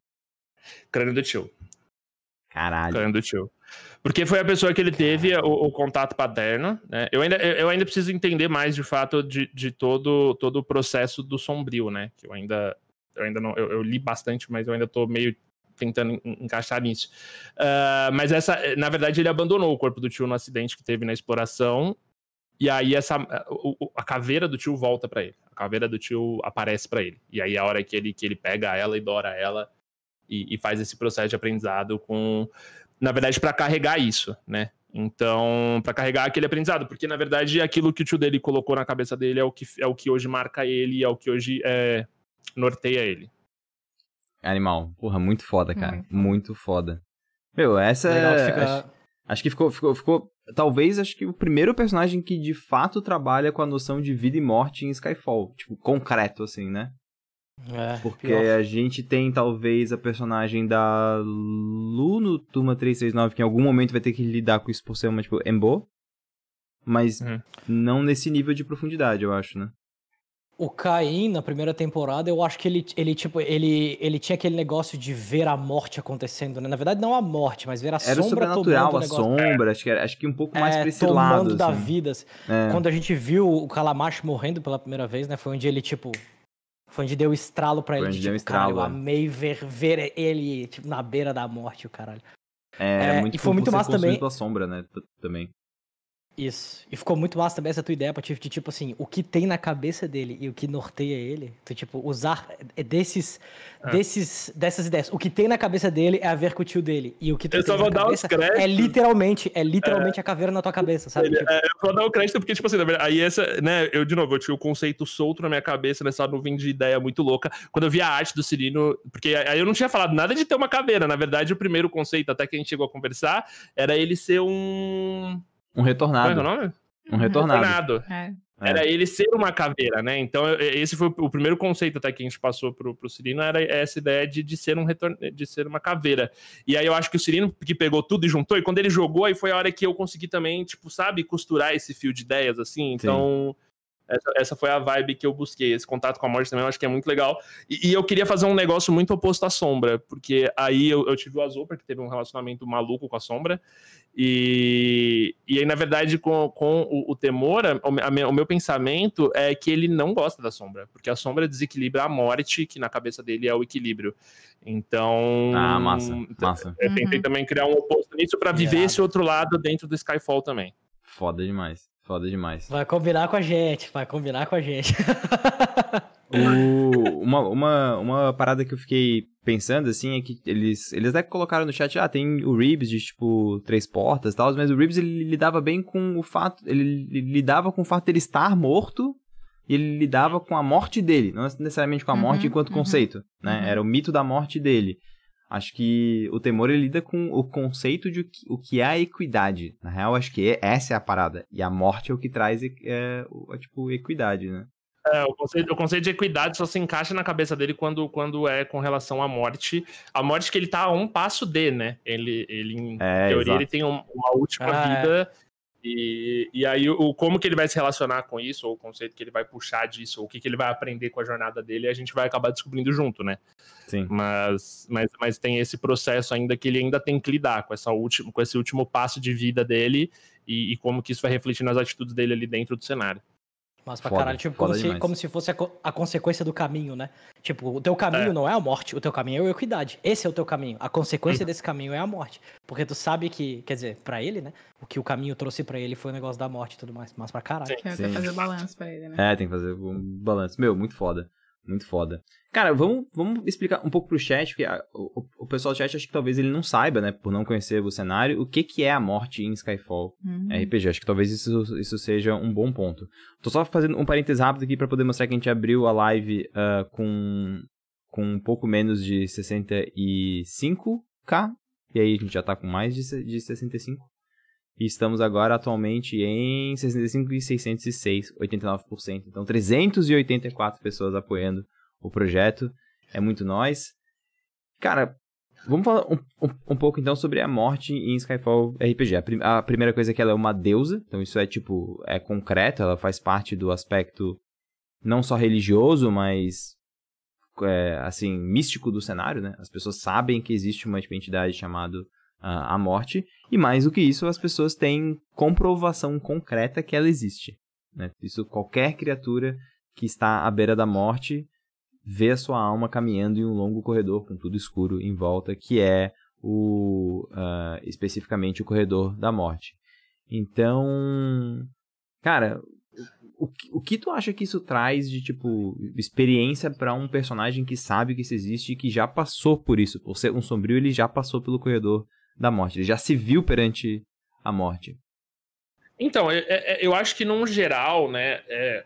Crânio do tio. Caralho. Crânio do tio. Porque foi a pessoa que ele teve o, o contato paterno. Né? Eu, ainda, eu ainda preciso entender mais, de fato, de, de todo, todo o processo do sombrio, né? Que eu ainda, eu ainda não... Eu, eu li bastante, mas eu ainda tô meio tentando encaixar nisso. Uh, mas essa, na verdade, ele abandonou o corpo do tio no acidente que teve na exploração. E aí essa, a caveira do tio volta para ele. A caveira do tio aparece para ele. E aí a hora que ele, que ele pega ela e dora ela e, e faz esse processo de aprendizado com, na verdade, para carregar isso, né? Então, para carregar aquele aprendizado, porque na verdade aquilo que o tio dele colocou na cabeça dele é o que, é o que hoje marca ele, é o que hoje é, norteia ele. Animal. Porra, muito foda, cara. Muito foda. Meu, essa Legal, Fica... Acho, acho, que ficou, ficou, ficou. Talvez acho que o primeiro personagem que de fato trabalha com a noção de vida e morte em Skyfall. Tipo, concreto, assim, né? É, Porque pior. a gente tem talvez a personagem da Lu no Turma 369, que em algum momento vai ter que lidar com isso por ser uma, tipo, Embo. Mas uhum. não nesse nível de profundidade, eu acho, né? o Caim, na primeira temporada, eu acho que ele, ele tipo, ele, ele tinha aquele negócio de ver a morte acontecendo, né? Na verdade, não a morte, mas ver a era sombra tomando Era sobrenatural, a sombra, acho que, era, acho que um pouco mais é, pra esse tomando lado, da assim. vidas. Assim. É. Quando a gente viu o Calamacho morrendo pela primeira vez, né? Foi onde ele, tipo... Foi onde deu estralo pra ele. Foi onde de, tipo, deu estralo. Cara, eu é. amei ver, ver ele, tipo, na beira da morte, o caralho. É, é, é muito, e foi muito massa também. a sombra, né? Também. Isso. E ficou muito massa também essa tua ideia, Patife, de tipo assim, o que tem na cabeça dele e o que norteia ele. Tu, tipo, usar é, é desses, ah. desses, dessas ideias. O que tem na cabeça dele é a ver com o tio dele. E o que tu eu tem na cabeça é literalmente, é literalmente é. a caveira na tua cabeça, sabe? Ele, tipo... é, eu vou dar o crédito porque, tipo assim, aí essa, né, eu de novo, eu tinha o um conceito solto na minha cabeça, nessa nuvem de ideia muito louca. Quando eu vi a arte do Cirino, porque aí eu não tinha falado nada de ter uma caveira. Na verdade, o primeiro conceito, até que a gente chegou a conversar, era ele ser um um retornado. É Qual é o nome? Um retornado. retornado. É. Era ele ser uma caveira, né? Então, esse foi o primeiro conceito até que a gente passou pro, pro Cirino, era essa ideia de, de, ser um retorno, de ser uma caveira. E aí eu acho que o Cirino que pegou tudo e juntou, e quando ele jogou, aí foi a hora que eu consegui também, tipo, sabe, costurar esse fio de ideias, assim. Então, essa, essa foi a vibe que eu busquei. Esse contato com a morte também eu acho que é muito legal. E, e eu queria fazer um negócio muito oposto à sombra, porque aí eu, eu tive o Azul, porque teve um relacionamento maluco com a sombra. E, e aí, na verdade, com, com o, o temor, a, o meu pensamento é que ele não gosta da sombra, porque a sombra desequilibra a morte, que na cabeça dele é o equilíbrio. Então. Ah, massa. Então, massa. Eu tentei uhum. também criar um oposto nisso para viver esse outro lado dentro do Skyfall também. Foda demais. Foda demais. Vai combinar com a gente, vai combinar com a gente. o, uh uma, uma, uma parada que eu fiquei pensando, assim, é que eles, eles até colocaram no chat, ah, tem o Ribs de, tipo, três portas e tal, mas o Ribs, ele lidava bem com o fato, ele lidava com o fato dele estar morto e ele lidava com a morte dele, não necessariamente com a morte uhum, enquanto uhum, conceito, né? Uhum. Era o mito da morte dele. Acho que o temor ele lida com o conceito de o que é a equidade. Na real, acho que essa é a parada. E a morte é o que traz, é, é, tipo, equidade, né? É, o, conceito, o conceito de equidade só se encaixa na cabeça dele quando, quando é com relação à morte. A morte que ele tá a um passo de, né? Ele, ele em é, teoria, exato. ele tem um, uma última ah, é. vida. É. E, e aí, o, como que ele vai se relacionar com isso, ou o conceito que ele vai puxar disso, ou o que, que ele vai aprender com a jornada dele, a gente vai acabar descobrindo junto, né? Sim. Mas, mas, mas tem esse processo ainda que ele ainda tem que lidar com, essa última, com esse último passo de vida dele e, e como que isso vai refletir nas atitudes dele ali dentro do cenário. Mas pra foda, caralho, tipo, como se, como se, fosse a, a, consequência do caminho, né? Tipo, o teu caminho é. não é a morte, o teu caminho é a equidade. Esse é o teu caminho. A consequência uhum. desse caminho é a morte. Porque tu sabe que, quer dizer, pra ele, né? O que o caminho trouxe pra ele foi o negócio da morte e tudo mais. Mas pra caralho. Sim. Tem que fazer balanço pra ele, né? É, tem que fazer um balanço. Meu, muito foda. Muito foda. Cara, vamos, vamos explicar um pouco pro chat, porque a, o, o, pessoal do chat acho que talvez ele não saiba, né, por não conhecer o cenário, o que, que é a morte em Skyfall uhum. RPG. Acho que talvez isso, isso seja um bom ponto. Tô só fazendo um parênteses rápido aqui para poder mostrar que a gente abriu a live uh, com, com um pouco menos de 65k, e aí a gente já tá com mais de, de 65. E estamos agora atualmente em 65.606, 89%. Então 384 pessoas apoiando o projeto. É muito nós. Cara, vamos falar um, um, um pouco então sobre a morte em Skyfall RPG. A, prim a, primeira coisa é que ela é uma deusa, então isso é tipo, é concreto, ela faz parte do aspecto não só religioso, mas é, assim, místico do cenário, né? As pessoas sabem que existe uma tipo, entidade chamada a morte. E mais do que isso, as pessoas têm comprovação concreta que ela existe. Né? Isso qualquer criatura que está à beira da morte vê a sua alma caminhando em um longo corredor com tudo escuro em volta, que é o uh, especificamente o corredor da morte. Então, cara, o, o que tu acha que isso traz de tipo experiência para um personagem que sabe que isso existe e que já passou por isso? Por ser um sombrio, ele já passou pelo corredor da morte. Ele já se viu perante a morte. Então, é, é, é, eu acho que num geral, né, é,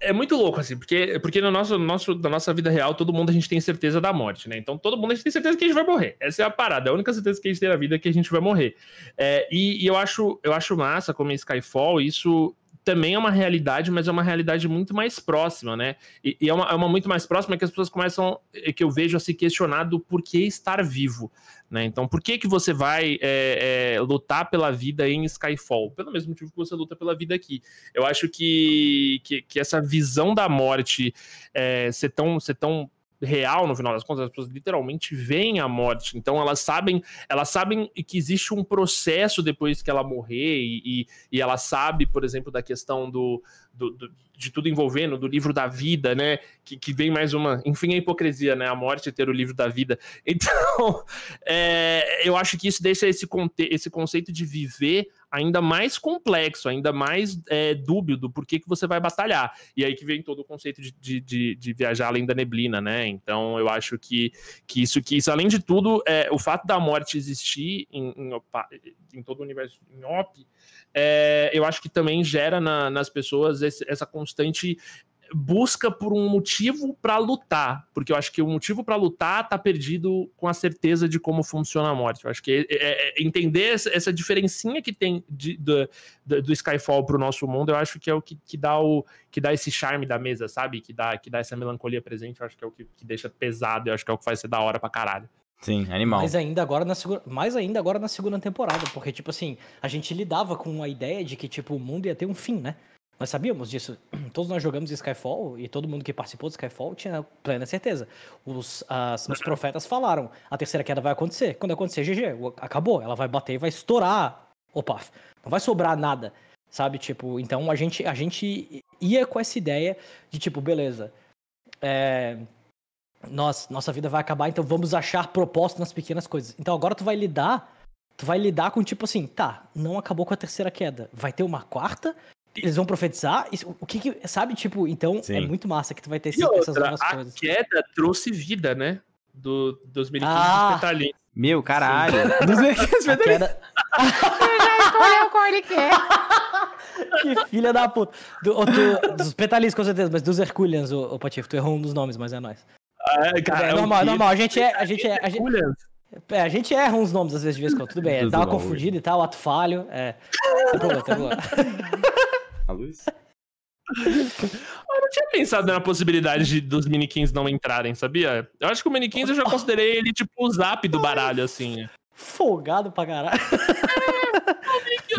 é muito louco, assim, porque, porque no nosso, nosso, na nossa vida real, todo mundo a gente tem certeza da morte, né? Então, todo mundo a gente tem certeza que a gente vai morrer. Essa é a parada, a única certeza que a gente tem na vida é que a gente vai morrer. É, e, e eu, acho, eu acho massa como em Skyfall, isso também é uma realidade, mas é uma realidade muito mais próxima, né? E, e é, uma, é, uma, muito mais próxima que as pessoas começam, eh, que eu vejo a se questionar do porquê estar vivo, né? Então, por que que você vai é, é, lutar pela vida em Skyfall? Pelo mesmo motivo que você luta pela vida aqui. Eu acho que, que, que essa visão da morte ser tão, ser tão real no final das contas, as pessoas literalmente veem a morte. Então elas sabem, elas sabem que existe um processo depois que ela morrer e, e, e ela sabe, por exemplo, da questão do, do, do, de tudo envolvendo, do livro da vida, né? Que, que vem mais uma. Enfim, a hipocrisia, né? A morte ter o livro da vida. Então, é, eu acho que isso deixa esse, esse conceito de viver ainda mais complexo, ainda mais é, dúbio do porquê que você vai batalhar. E aí que vem todo o conceito de, de, de, de, viajar além da neblina, né? Então eu acho que, que isso, que isso, além de tudo, é, o fato da morte existir em, em, em todo o universo em OP, é, eu acho que também gera na, nas pessoas esse, essa constante busca por um motivo para lutar, porque eu acho que o motivo para lutar tá perdido com a certeza de como funciona a morte. Eu acho que é, é, é entender essa, essa, diferencinha que tem de, do, do Skyfall pro nosso mundo, eu acho que é o que, que, dá o que dá esse charme da mesa, sabe? Que dá que dá essa melancolia presente, eu acho que é o que, que deixa pesado, eu acho que é o que faz ser da hora pra caralho. Sim, animal. Mas ainda agora na segura... mais ainda agora na segunda temporada, porque tipo assim, a gente lidava com a ideia de que tipo o mundo ia ter um fim, né? Nós sabíamos disso. Todos nós jogamos Skyfall e todo mundo que participou de Skyfall tinha plena certeza. Os, as, os profetas falaram: a terceira queda vai acontecer. Quando acontecer, GG, acabou. Ela vai bater e vai estourar Opa! Não vai sobrar nada, sabe? Tipo, então a gente, a gente ia com essa ideia de tipo, beleza, é, nós, nossa vida vai acabar, então vamos achar propósito nas pequenas coisas. Então agora tu vai lidar. Tu vai lidar com tipo assim, tá, não acabou com a terceira queda. Vai ter uma quarta, eles vão profetizar? o que, que Sabe, tipo, então é Sim. é muito massa que tu vai ter essas novas a coisas. A queda trouxe vida, né? Do, dos militares ah. Meu, caralho. dos militares petalins. a cor ele quer. Que filha da puta. Do, do, dos Petalis, com certeza, mas dos Herculians, o, o Patife, tu errou um dos nomes, mas é nóis. Ah, cara, é, é normal, é normal. A gente é. A gente é a gente, é, a gente erra uns nomes às vezes de vez em quando, tudo bem. É, dá uma confundida e tal, ato falho. É. Tem problema, tem a luz? Eu não tinha pensado na possibilidade de, dos miniquins não entrarem, sabia? Eu acho que o miniquins eu já considerei ele tipo o zap do baralho, assim. Folgado pra caralho.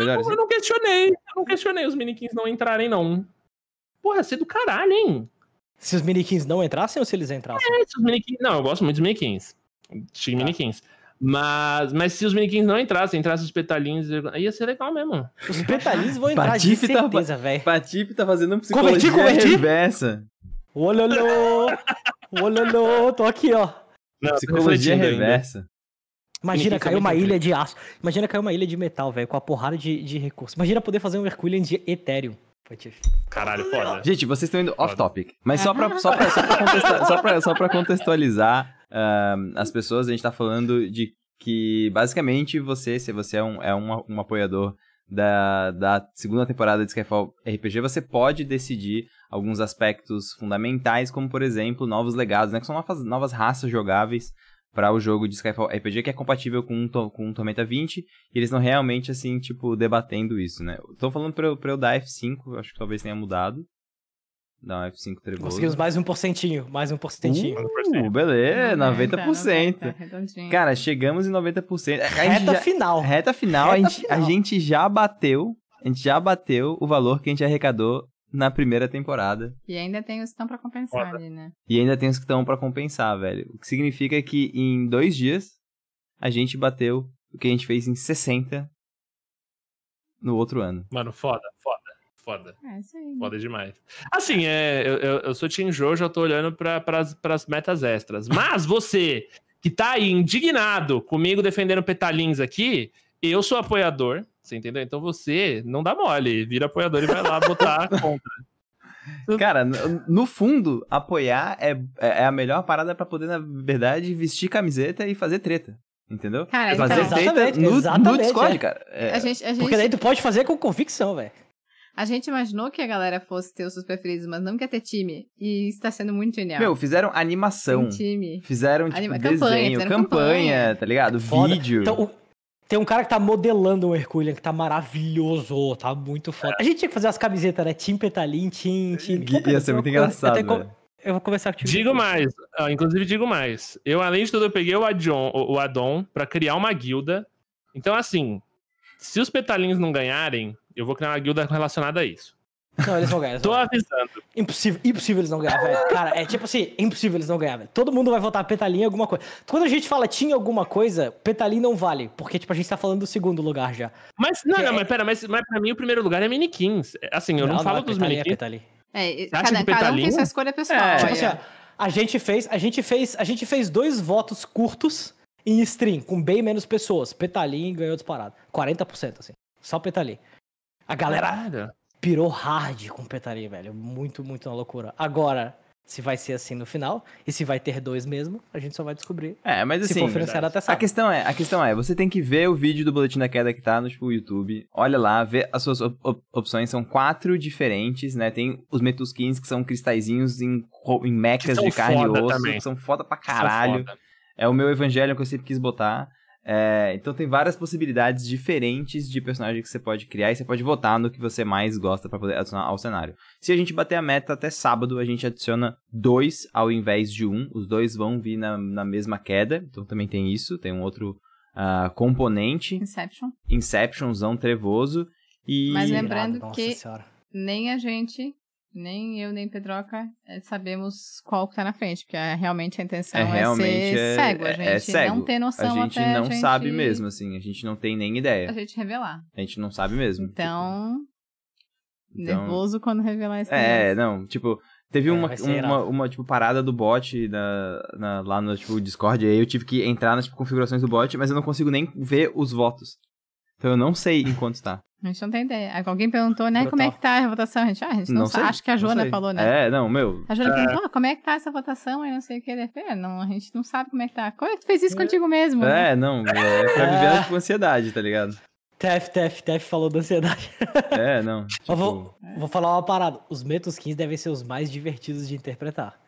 É, eu, não, eu não questionei. Eu não questionei os miniquins não entrarem, não. Porra, ser do caralho, hein? Se os miniquins não entrassem ou se eles entrassem? É, se os manequins... Não, eu gosto muito dos manequins. De miniquins. Tá. Mas, mas se os minikins não entrassem, entrassem os petalins, ia ser legal mesmo. Os petalins vão entrar, Patife de tá certeza, velho. Patife tá fazendo psicologia converti, converti. reversa. Ololô! Ololô! Tô aqui, ó. Não, psicologia reversa. Ainda. Imagina cair uma é ilha de aço. Imagina cair uma ilha de metal, velho, com a porrada de, de recursos. Imagina poder fazer um Herculean de Ethereum. Patife. Caralho, foda. Gente, vocês estão indo off-topic. Mas só pra, só, pra, só, pra só, pra, só pra contextualizar uh, as pessoas, a gente está falando de que basicamente você, se você é um, é um, um apoiador da, da segunda temporada de Skyfall RPG, você pode decidir alguns aspectos fundamentais, como por exemplo, novos legados, né, que são novas, novas raças jogáveis para o jogo de Skyfall RPG, que é compatível com, com Tormenta 20, e eles estão realmente, assim, tipo, debatendo isso, né. Estão falando pra, pra eu dar F5, acho que talvez tenha mudado, Dá um F5 trevoso. Conseguimos mais um porcentinho, mais um porcentinho. Uh, uh beleza, 90%. 90, 90 Cara, chegamos em 90%. A reta já, final. Reta final, reta a, gente, final. a gente já bateu, a gente já bateu o valor que a gente arrecadou na primeira temporada. E ainda tem os que estão pra compensar ali, né? E ainda tem os que estão pra compensar, velho. O que significa que em dois dias a gente bateu o que a gente fez em 60 no outro ano. Mano, foda, foda. Foda. É, isso aí. Né? Foda demais. Assim, é, eu, eu, sou Team Jojo, já tô olhando pra, pras, metas extras. Mas você que tá aí indignado comigo defendendo petalins aqui, eu sou apoiador, você entendeu? Então você não dá mole, vira apoiador e vai lá botar contra. Cara, no fundo, apoiar é, é a melhor parada para poder, na verdade, vestir camiseta e fazer treta. Entendeu? Cara, é então, fazer então, exatamente, no, exatamente, no Discord, é. cara. É. A gente, a gente... Porque daí tu pode fazer com convicção, velho. A gente imaginou que a galera fosse ter os seus preferidos, mas não quer ter time. E está sendo muito genial. Meu, fizeram animação. time. Fizeram, tipo, Anima desenho, campanha, fizeram campanha, campanha, tá ligado? É foda. Vídeo. Então, o... Tem um cara que tá modelando um Herculean que tá maravilhoso, tá muito foda. A gente tinha que fazer as camisetas, né? Tim Petalin, Tim, Tim. Ia ser muito engraçado, eu, com... eu vou conversar contigo. Digo depois. mais, inclusive digo mais. Eu, além de tudo, eu peguei o Adon, o Adon pra criar uma guilda. Então, assim, se os Petalins não ganharem, eu vou criar uma guilda relacionada a isso. Não, eles vão ganhar. Eles Tô vão ganhar. avisando. Impossível, impossível eles não ganhar, velho. Cara, é tipo assim, impossível eles não ganhar, velho. Todo mundo vai votar Petalinha alguma coisa. Quando a gente fala tinha alguma coisa, Petalinha não vale. Porque, tipo, a gente tá falando do segundo lugar já. Mas, não, não, é... mas pera, mas, mas pra mim o primeiro lugar é Minikins. É, assim, eu não, não falo não é dos Minikins. É, é cada, cada um tem sua escolha pessoal. É, tipo é. assim, ó, a gente fez, a gente fez, a gente fez dois votos curtos em stream, com bem menos pessoas. Petalinha ganhou disparado. 40%, assim. Só Petalinha. A galera Caralho. pirou hard com petaria velho. Muito, muito na loucura. Agora, se vai ser assim no final e se vai ter dois mesmo, a gente só vai descobrir. É, mas assim, se for financiado até A questão é, a questão é, você tem que ver o vídeo do boletim da queda que tá no tipo, YouTube. Olha lá, vê as suas op op opções são quatro diferentes, né? Tem os metuskins que são cristalzinhos em, em mecas de carne e osso, também. que são foda pra caralho. Foda. É o meu evangelho que eu sempre quis botar. É, então tem várias possibilidades diferentes de personagem que você pode criar e você pode votar no que você mais gosta para poder adicionar ao cenário. Se a gente bater a meta até sábado, a gente adiciona dois ao invés de um. Os dois vão vir na, na mesma queda, então também tem isso, tem um outro uh, componente. Inception. Inceptionzão trevoso. E... Mas lembrando que senhora. nem a gente nem eu nem Pedroca eh, sabemos qual que tá na frente, porque eh, realmente a intenção é, é realmente ser é, cego, a é, é gente é cego. não tem noção A gente até não a gente... sabe mesmo, assim, a gente não tem nem ideia. A gente revelar. A gente não sabe mesmo. Então, tipo... nervoso quando revelar isso. É, negócio. não, tipo, teve é, uma, uma, uma, tipo, parada do bot na, na, lá no, tipo, Discord, aí eu tive que entrar nas, tipo, configurações do bot, mas eu não consigo nem ver os votos. Então eu não sei enquanto tá. A gente não tem ideia. Alguém perguntou, né, Brutal. como é que tá a votação? A gente, ah, a gente não, não sabe. Acho que a Joana falou, né? É, não, meu. A Joana é. perguntou, ah, como é que tá essa votação? E não sei o que. DF é. é, não, a gente não sabe como é que tá. Como é que tu fez isso é. contigo mesmo? Né? É, né? não, é, é pra viver com ansiedade, tá ligado? Tef, Tef, Tef falou da ansiedade. É, não. Tipo... Vou, vou falar uma parada. Os Metos 15 devem ser os mais divertidos de interpretar.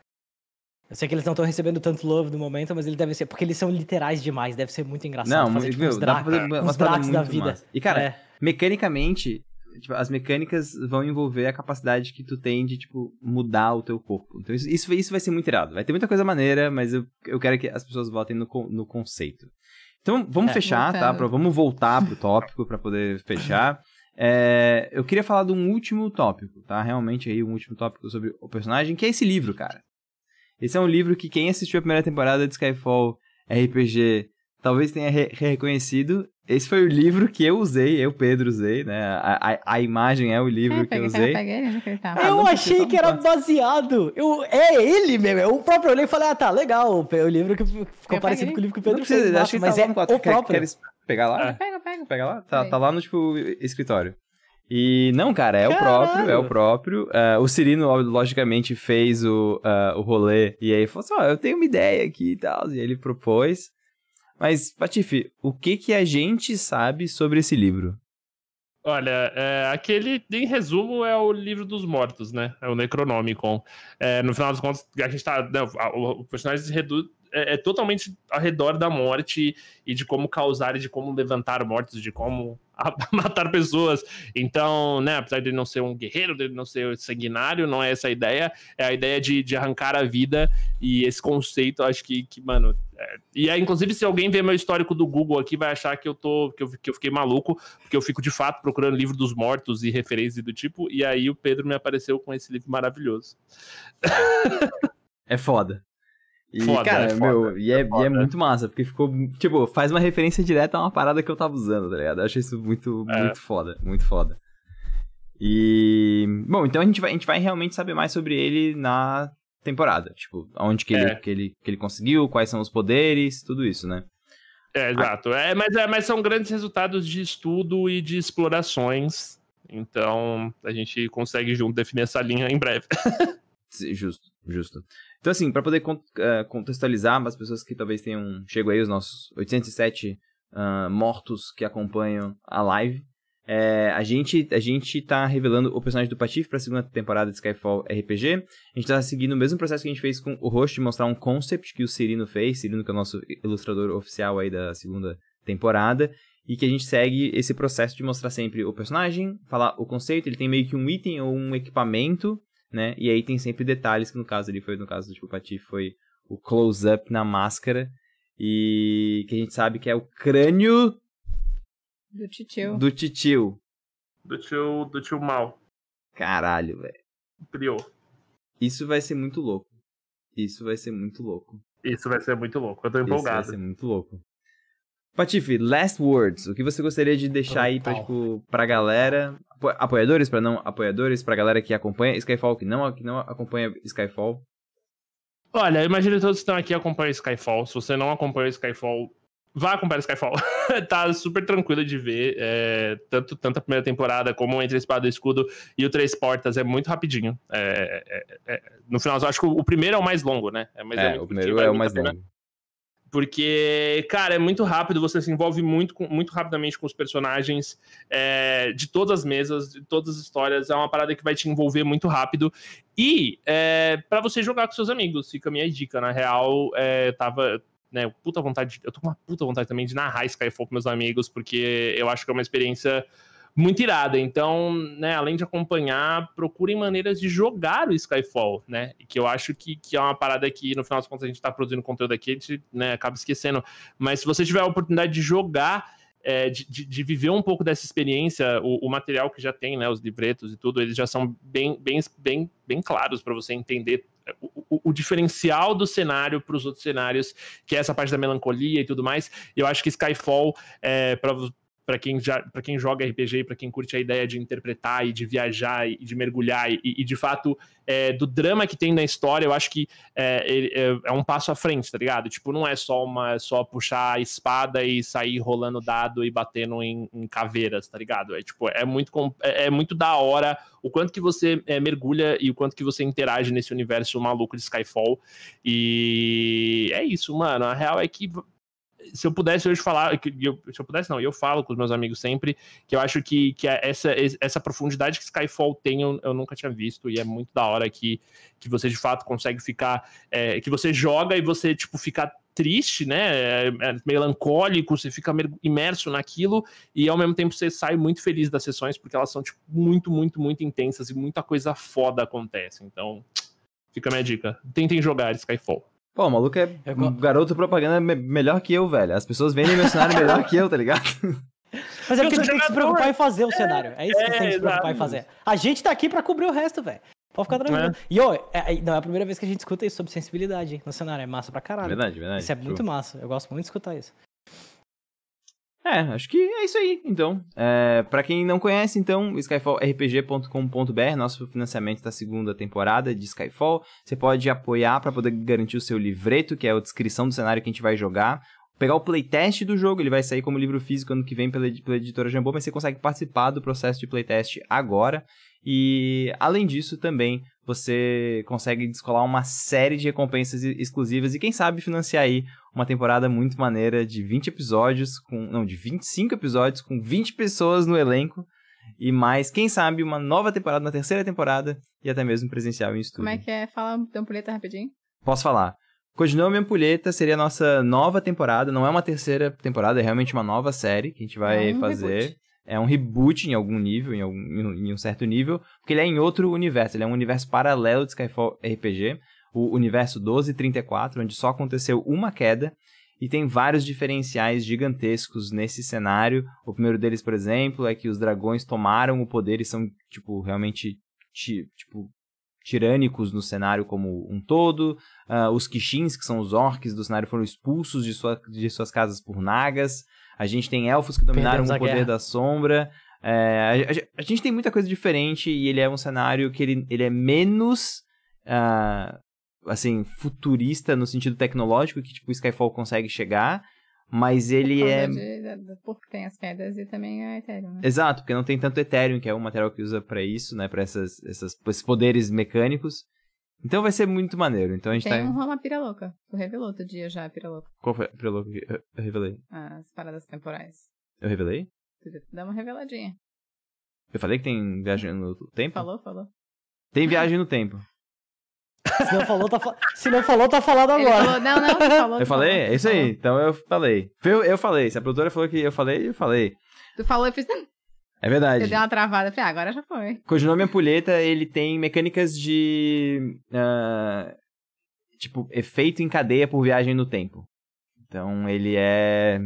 Eu sei que eles não estão recebendo tanto love no momento, mas eles devem ser. Porque eles são literais demais, deve ser muito engraçado. Não, fazer, tipo, meu, dá pra fazer da vida. Massa. E, cara, é mecanicamente, tipo, as mecânicas vão envolver a capacidade que tu tem de, tipo, mudar o teu corpo. Então isso, isso, isso vai ser muito irado. Vai ter muita coisa maneira, mas eu, eu quero que as pessoas votem no, no conceito. Então vamos é, fechar, tá? Pra, vamos voltar pro tópico para poder fechar. É, eu queria falar de um último tópico, tá? Realmente aí um último tópico sobre o personagem, que é esse livro, cara. Esse é um livro que quem assistiu a primeira temporada de Skyfall RPG talvez tenha re reconhecido. Esse foi o livro que eu usei, eu, Pedro, usei, né? A, a, a imagem é o livro é, que eu usei. Eu, peguei, é eu, ah, eu achei que era baseado. Eu, é ele mesmo. Eu próprio olhei e falei, ah, tá, legal. O livro que ficou parecido com o livro que o Pedro precisa, fez. Massa, acho que tá mas tá é quatro, o quer, próprio. Queres pegar lá? Ah. Pega, pega. Pega lá? Tá, tá lá no, tipo, escritório. E não, cara, é Caralho. É o próprio, é o próprio. Uh, o Cirino, logicamente, fez o, uh, o rolê e aí falou assim: ó, oh, eu tenho uma ideia aqui e tal. E ele propôs. Mas, Patife, o que, que a gente sabe sobre esse livro? Olha, é, aquele, em resumo, é o livro dos mortos, né? É o Necronomicon. É, no final das contas, a gente tá. Não, o, o personagem se reduz, é, é, totalmente ao redor da morte e de como causar e de como levantar mortes, de como matar pessoas. Então, né, apesar de ele não ser um guerreiro, de ele não ser sanguinário, não é essa a ideia. É a ideia de, de arrancar a vida e esse conceito, acho que, que mano. É... E aí, inclusive, se alguém ver meu histórico do Google aqui, vai achar que eu tô. Que eu, que eu fiquei maluco, porque eu fico de fato procurando livro dos mortos e referências do tipo. E aí o Pedro me apareceu com esse livro maravilhoso. É foda. E, foda, cara, é foda, meu, e é, é e é muito massa, porque ficou, tipo, faz uma referência direta a uma parada que eu tava usando, tá ligado? Eu achei isso muito, é. muito foda, muito foda. E. Bom, então a gente, vai, a gente vai realmente saber mais sobre ele na temporada. Tipo, onde que, ele, é. que, ele, que ele conseguiu, quais são os poderes, tudo isso, né? É, ah. exato. É, mas, é, mas são grandes resultados de estudo e de explorações. Então, a gente consegue junto definir essa linha em breve. justo, justo. Então, assim, para poder eh, contextualizar para as pessoas que talvez tenham chego aí, os nossos 807 uh, mortos que acompanham a live, é, a gente a gente está revelando o personagem do Patife para a segunda temporada de Skyfall RPG. A gente está seguindo o mesmo processo que a gente fez com o Rosto de mostrar um concept que o Cirino fez, Cirino que é o nosso ilustrador oficial aí da segunda temporada, e que a gente segue esse processo de mostrar sempre o personagem, falar o conceito, ele tem meio que um item ou um equipamento né? E aí tem sempre detalhes que no caso ali foi, no caso do tipo, foi o close-up na máscara e que a gente sabe que é o crânio do titio. Do titio. Do tio, do tio mal. Caralho, velho. Criou. Isso vai ser muito louco. Isso vai ser muito louco. Isso vai ser muito louco. Eu tô empolgado. Isso vai ser muito louco. Patife, last words. O que você gostaria de deixar aí pra, tipo, pra galera? Apoiadores, pra não apoiadores, pra galera que acompanha Skyfall, que não, que não acompanha Skyfall? Olha, imagino que todos que estão aqui acompanham Skyfall. Se você não acompanha Skyfall, vá acompanhar Skyfall. tá super tranquilo de ver. É, tanto, tanto a primeira temporada como Entre Espada e Escudo e o Três Portas é muito rapidinho. É, é, é, é no final, eu acho que o primeiro é o mais longo, né? É, mas é, é o primeiro é o mais longo. Porque, cara, é muito rápido, você se envolve muito, muito rapidamente com os personagens é, de todas as mesas, de todas as histórias. É uma parada que vai te envolver muito rápido. E é, para você jogar com seus amigos, fica a minha dica. Na real, é, tava. Né, puta vontade. eu tô com uma puta vontade também de narrar Skyfall pros meus amigos, porque eu acho que é uma experiência muito irada. Então, né, além de acompanhar, procurem maneiras de jogar o Skyfall, né? Que eu acho que, que é uma parada que, no final das contas, a gente está produzindo conteúdo aqui, a gente né, acaba esquecendo. Mas se você tiver a oportunidade de jogar, é, de, de, viver um pouco dessa experiência, o, o, material que já tem, né, os livretos e tudo, eles já são bem, bem, bem, bem claros para você entender é, o, o, o, diferencial do cenário para os outros cenários, que é essa parte da melancolia e tudo mais. Eu acho que Skyfall, é, para para quem já para quem joga RPG, para quem curte a ideia de interpretar e de viajar e de mergulhar e, e de fato é, do drama que tem na história, eu acho que é, é, é, um passo à frente, tá ligado? Tipo, não é só uma é só puxar a espada e sair rolando dado e batendo em, em caveiras, tá ligado? É tipo é muito é, é, muito da hora o quanto que você é, mergulha e o quanto que você interage nesse universo maluco de Skyfall e é isso, mano. A real é que se eu pudesse hoje falar, que eu, se eu pudesse não, eu falo com os meus amigos sempre, que eu acho que, que é essa, essa profundidade que Skyfall tem eu, eu nunca tinha visto, e é muito da hora que, que você de fato consegue ficar, é, que você joga e você, tipo, fica triste, né? É, é melancólico, você fica imerso naquilo e ao mesmo tempo você sai muito feliz das sessões porque elas são tipo, muito, muito, muito intensas e muita coisa foda acontece. Então, fica a minha dica. Tentem jogar Skyfall. Pô, o maluco é, é garoto propaganda melhor que eu, velho. As pessoas vendem meu cenário melhor que eu, tá ligado? Mas é porque a gente tem que se preocupar em fazer o é, cenário. É isso que tem que se é, preocupar em fazer. A gente tá aqui pra cobrir o resto, velho. Pode ficar tranquilo. É. E, ó, é, não é a primeira vez que a gente escuta isso sobre sensibilidade no cenário. É massa pra caralho. Verdade, verdade. Isso é muito massa. Eu gosto muito de escutar isso. É, acho que é isso aí, então. É, para quem não conhece, então, skyfallrpg.com.br, nosso financiamento da segunda temporada de Skyfall. Você pode apoiar para poder garantir o seu livreto, que é a descrição do cenário que a gente vai jogar. Pegar o playtest do jogo, ele vai sair como livro físico ano que vem pela, pela editora Jambô, mas você consegue participar do processo de playtest agora. E além disso, também você consegue descolar uma série de recompensas exclusivas e quem sabe financiar aí uma temporada muito maneira de 20 episódios com, não, de 25 episódios com 20 pessoas no elenco e mais, quem sabe, uma nova temporada na terceira temporada e até mesmo presencial em estúdio. Como é que é? Fala da ampulheta rapidinho. Posso falar. Codinome Ampulheta seria a nossa nova temporada, não é uma terceira temporada, é realmente uma nova série que a gente vai é um fazer. Reboot é um reboot em algum nível, em, algum, em um certo nível, porque ele é em outro universo, ele é um universo paralelo de Skyfall RPG, o universo 1234, onde só aconteceu uma queda, e tem vários diferenciais gigantescos nesse cenário. O primeiro deles, por exemplo, é que os dragões tomaram o poder e são, tipo, realmente, ti, tipo, tirânicos no cenário como um todo. Uh, os Kishins, que são os orcs do cenário, foram expulsos de, sua, de suas casas por nagas a gente tem elfos que dominaram Perdemos o poder da sombra. É, a, a, a, gente tem muita coisa diferente e ele é um cenário que ele, ele é menos uh, assim futurista no sentido tecnológico que tipo Skyfall consegue chegar, mas ele é porque tem as pedras e também é Ethereum. Né? Exato, porque não tem tanto Ethereum que é o material que usa para isso, né, para essas, essas esses poderes mecânicos. Então vai ser muito maneiro. Então a gente Tem tá... um uma pira louca. Tu revelou outro dia já a pira louca. Qual foi a pira louca que eu, revelei? As paradas temporais. Eu revelei? Tu dá uma reveladinha. Eu falei que tem viagem no tempo? Falou, falou. Tem viagem no tempo. Se não falou, tá, fa... Se não falou, tá falado agora. Falou, não, não, falou. Eu falei? é isso aí. Então eu falei. Eu, eu falei. Se a produtora falou que eu falei, eu falei. Tu falou, eu fiz... É verdade. Eu dei uma travada, falei, ah, agora já foi. Codinome é Ampulheta, ele tem mecânicas de. Uh, tipo, efeito em cadeia por viagem no tempo. Então ele é.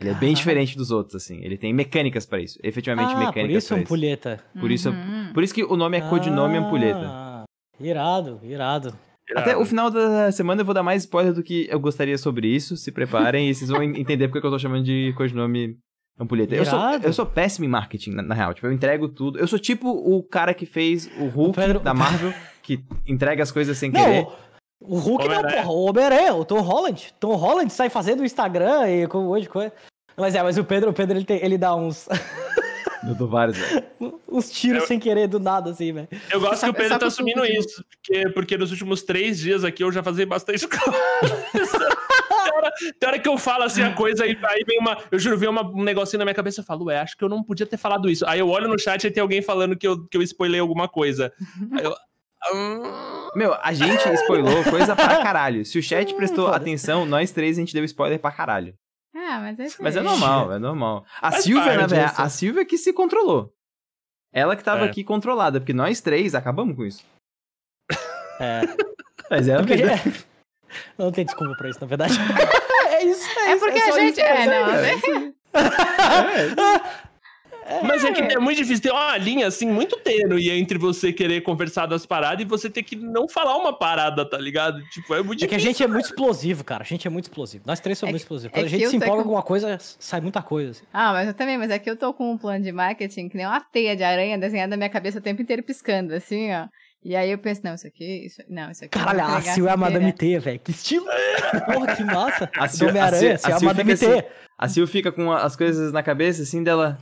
Ele é bem ah. diferente dos outros, assim. Ele tem mecânicas para isso. Efetivamente ah, mecânicas. Por isso ampulheta. Isso. Por, uhum. isso, por isso que o nome é codinome ah, ampulheta. Irado, irado. Até o final da semana eu vou dar mais spoiler do que eu gostaria sobre isso. Se preparem e vocês vão entender porque eu tô chamando de codinome ampulheta. É eu sou, eu sou péssimo em marketing, na, na, real. Tipo, eu entrego tudo. Eu sou tipo o cara que fez o Hulk o Pedro... da Marvel, que entrega as coisas sem não, querer. O Hulk não, porra. O Homem-Aranha, o Tom Holland. Tom Holland sai fazendo o Instagram e como um monte de coisa. Mas é, mas o Pedro, o Pedro ele, tem, ele dá uns. Eu dou vários, Os tiros eu... sem querer do nada, assim, velho. Eu gosto que o Pedro tá assumindo isso, porque, porque nos últimos três dias aqui eu já fazia bastante coisa. Tem então, então, hora que eu falo assim a coisa, aí, aí vem uma. Eu juro, vem uma, um negocinho na minha cabeça e falo, ué, acho que eu não podia ter falado isso. Aí eu olho no chat e tem alguém falando que eu, que eu spoilei alguma coisa. Aí eu. Hum. Meu, a gente spoilou coisa pra caralho. Se o chat hum, prestou atenção, nós três a gente deu spoiler pra caralho. Ah, mas é assim. Mas é normal, é normal. A Silvia, na verdade, a Silvia que se controlou. Ela que tava é. aqui controlada, porque nós três acabamos com isso. É. Mas é a é. Não tem desculpa pra isso, na verdade. é, é, é isso, é, é porque a gente. Isso, é, não, né? É. Mas é que é. é muito difícil ter uma linha assim muito tênue entre você querer conversar das paradas e você ter que não falar uma parada, tá ligado? Tipo, é muito difícil. É que a gente é muito né? explosivo, cara. A gente é muito explosivo. Nós três somos é, muito explosivos. É Quando a gente se empolga com alguma coisa, sai muita coisa. Assim. Ah, mas eu também, mas é que eu tô com um plano de marketing que nem uma teia de aranha desenhada na minha cabeça o tempo inteiro piscando, assim, ó. E aí eu penso, não, isso aqui, isso, não, isso aqui. Caralho, a Sil é a Madame T, velho. Que estilo! É. Porra, que massa! A Sil é a Madame T. Assim, a Sil fica com as coisas na cabeça, assim, dela.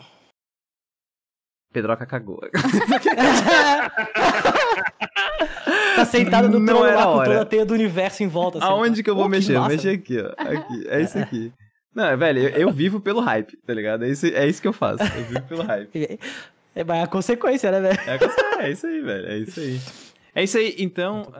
Pedroca cagou. tá sentada no trono lá com toda a teia do universo em volta. Assim. Aonde que eu vou Pô, mexer? Massa. Mexer aqui, ó. Aqui. É isso é. aqui. Não, velho, eu, eu, vivo pelo hype, tá ligado? É isso, é isso que eu faço. Eu vivo pelo hype. É, é a consequência, né, velho? É, é isso aí, velho. É isso aí. É isso aí, então...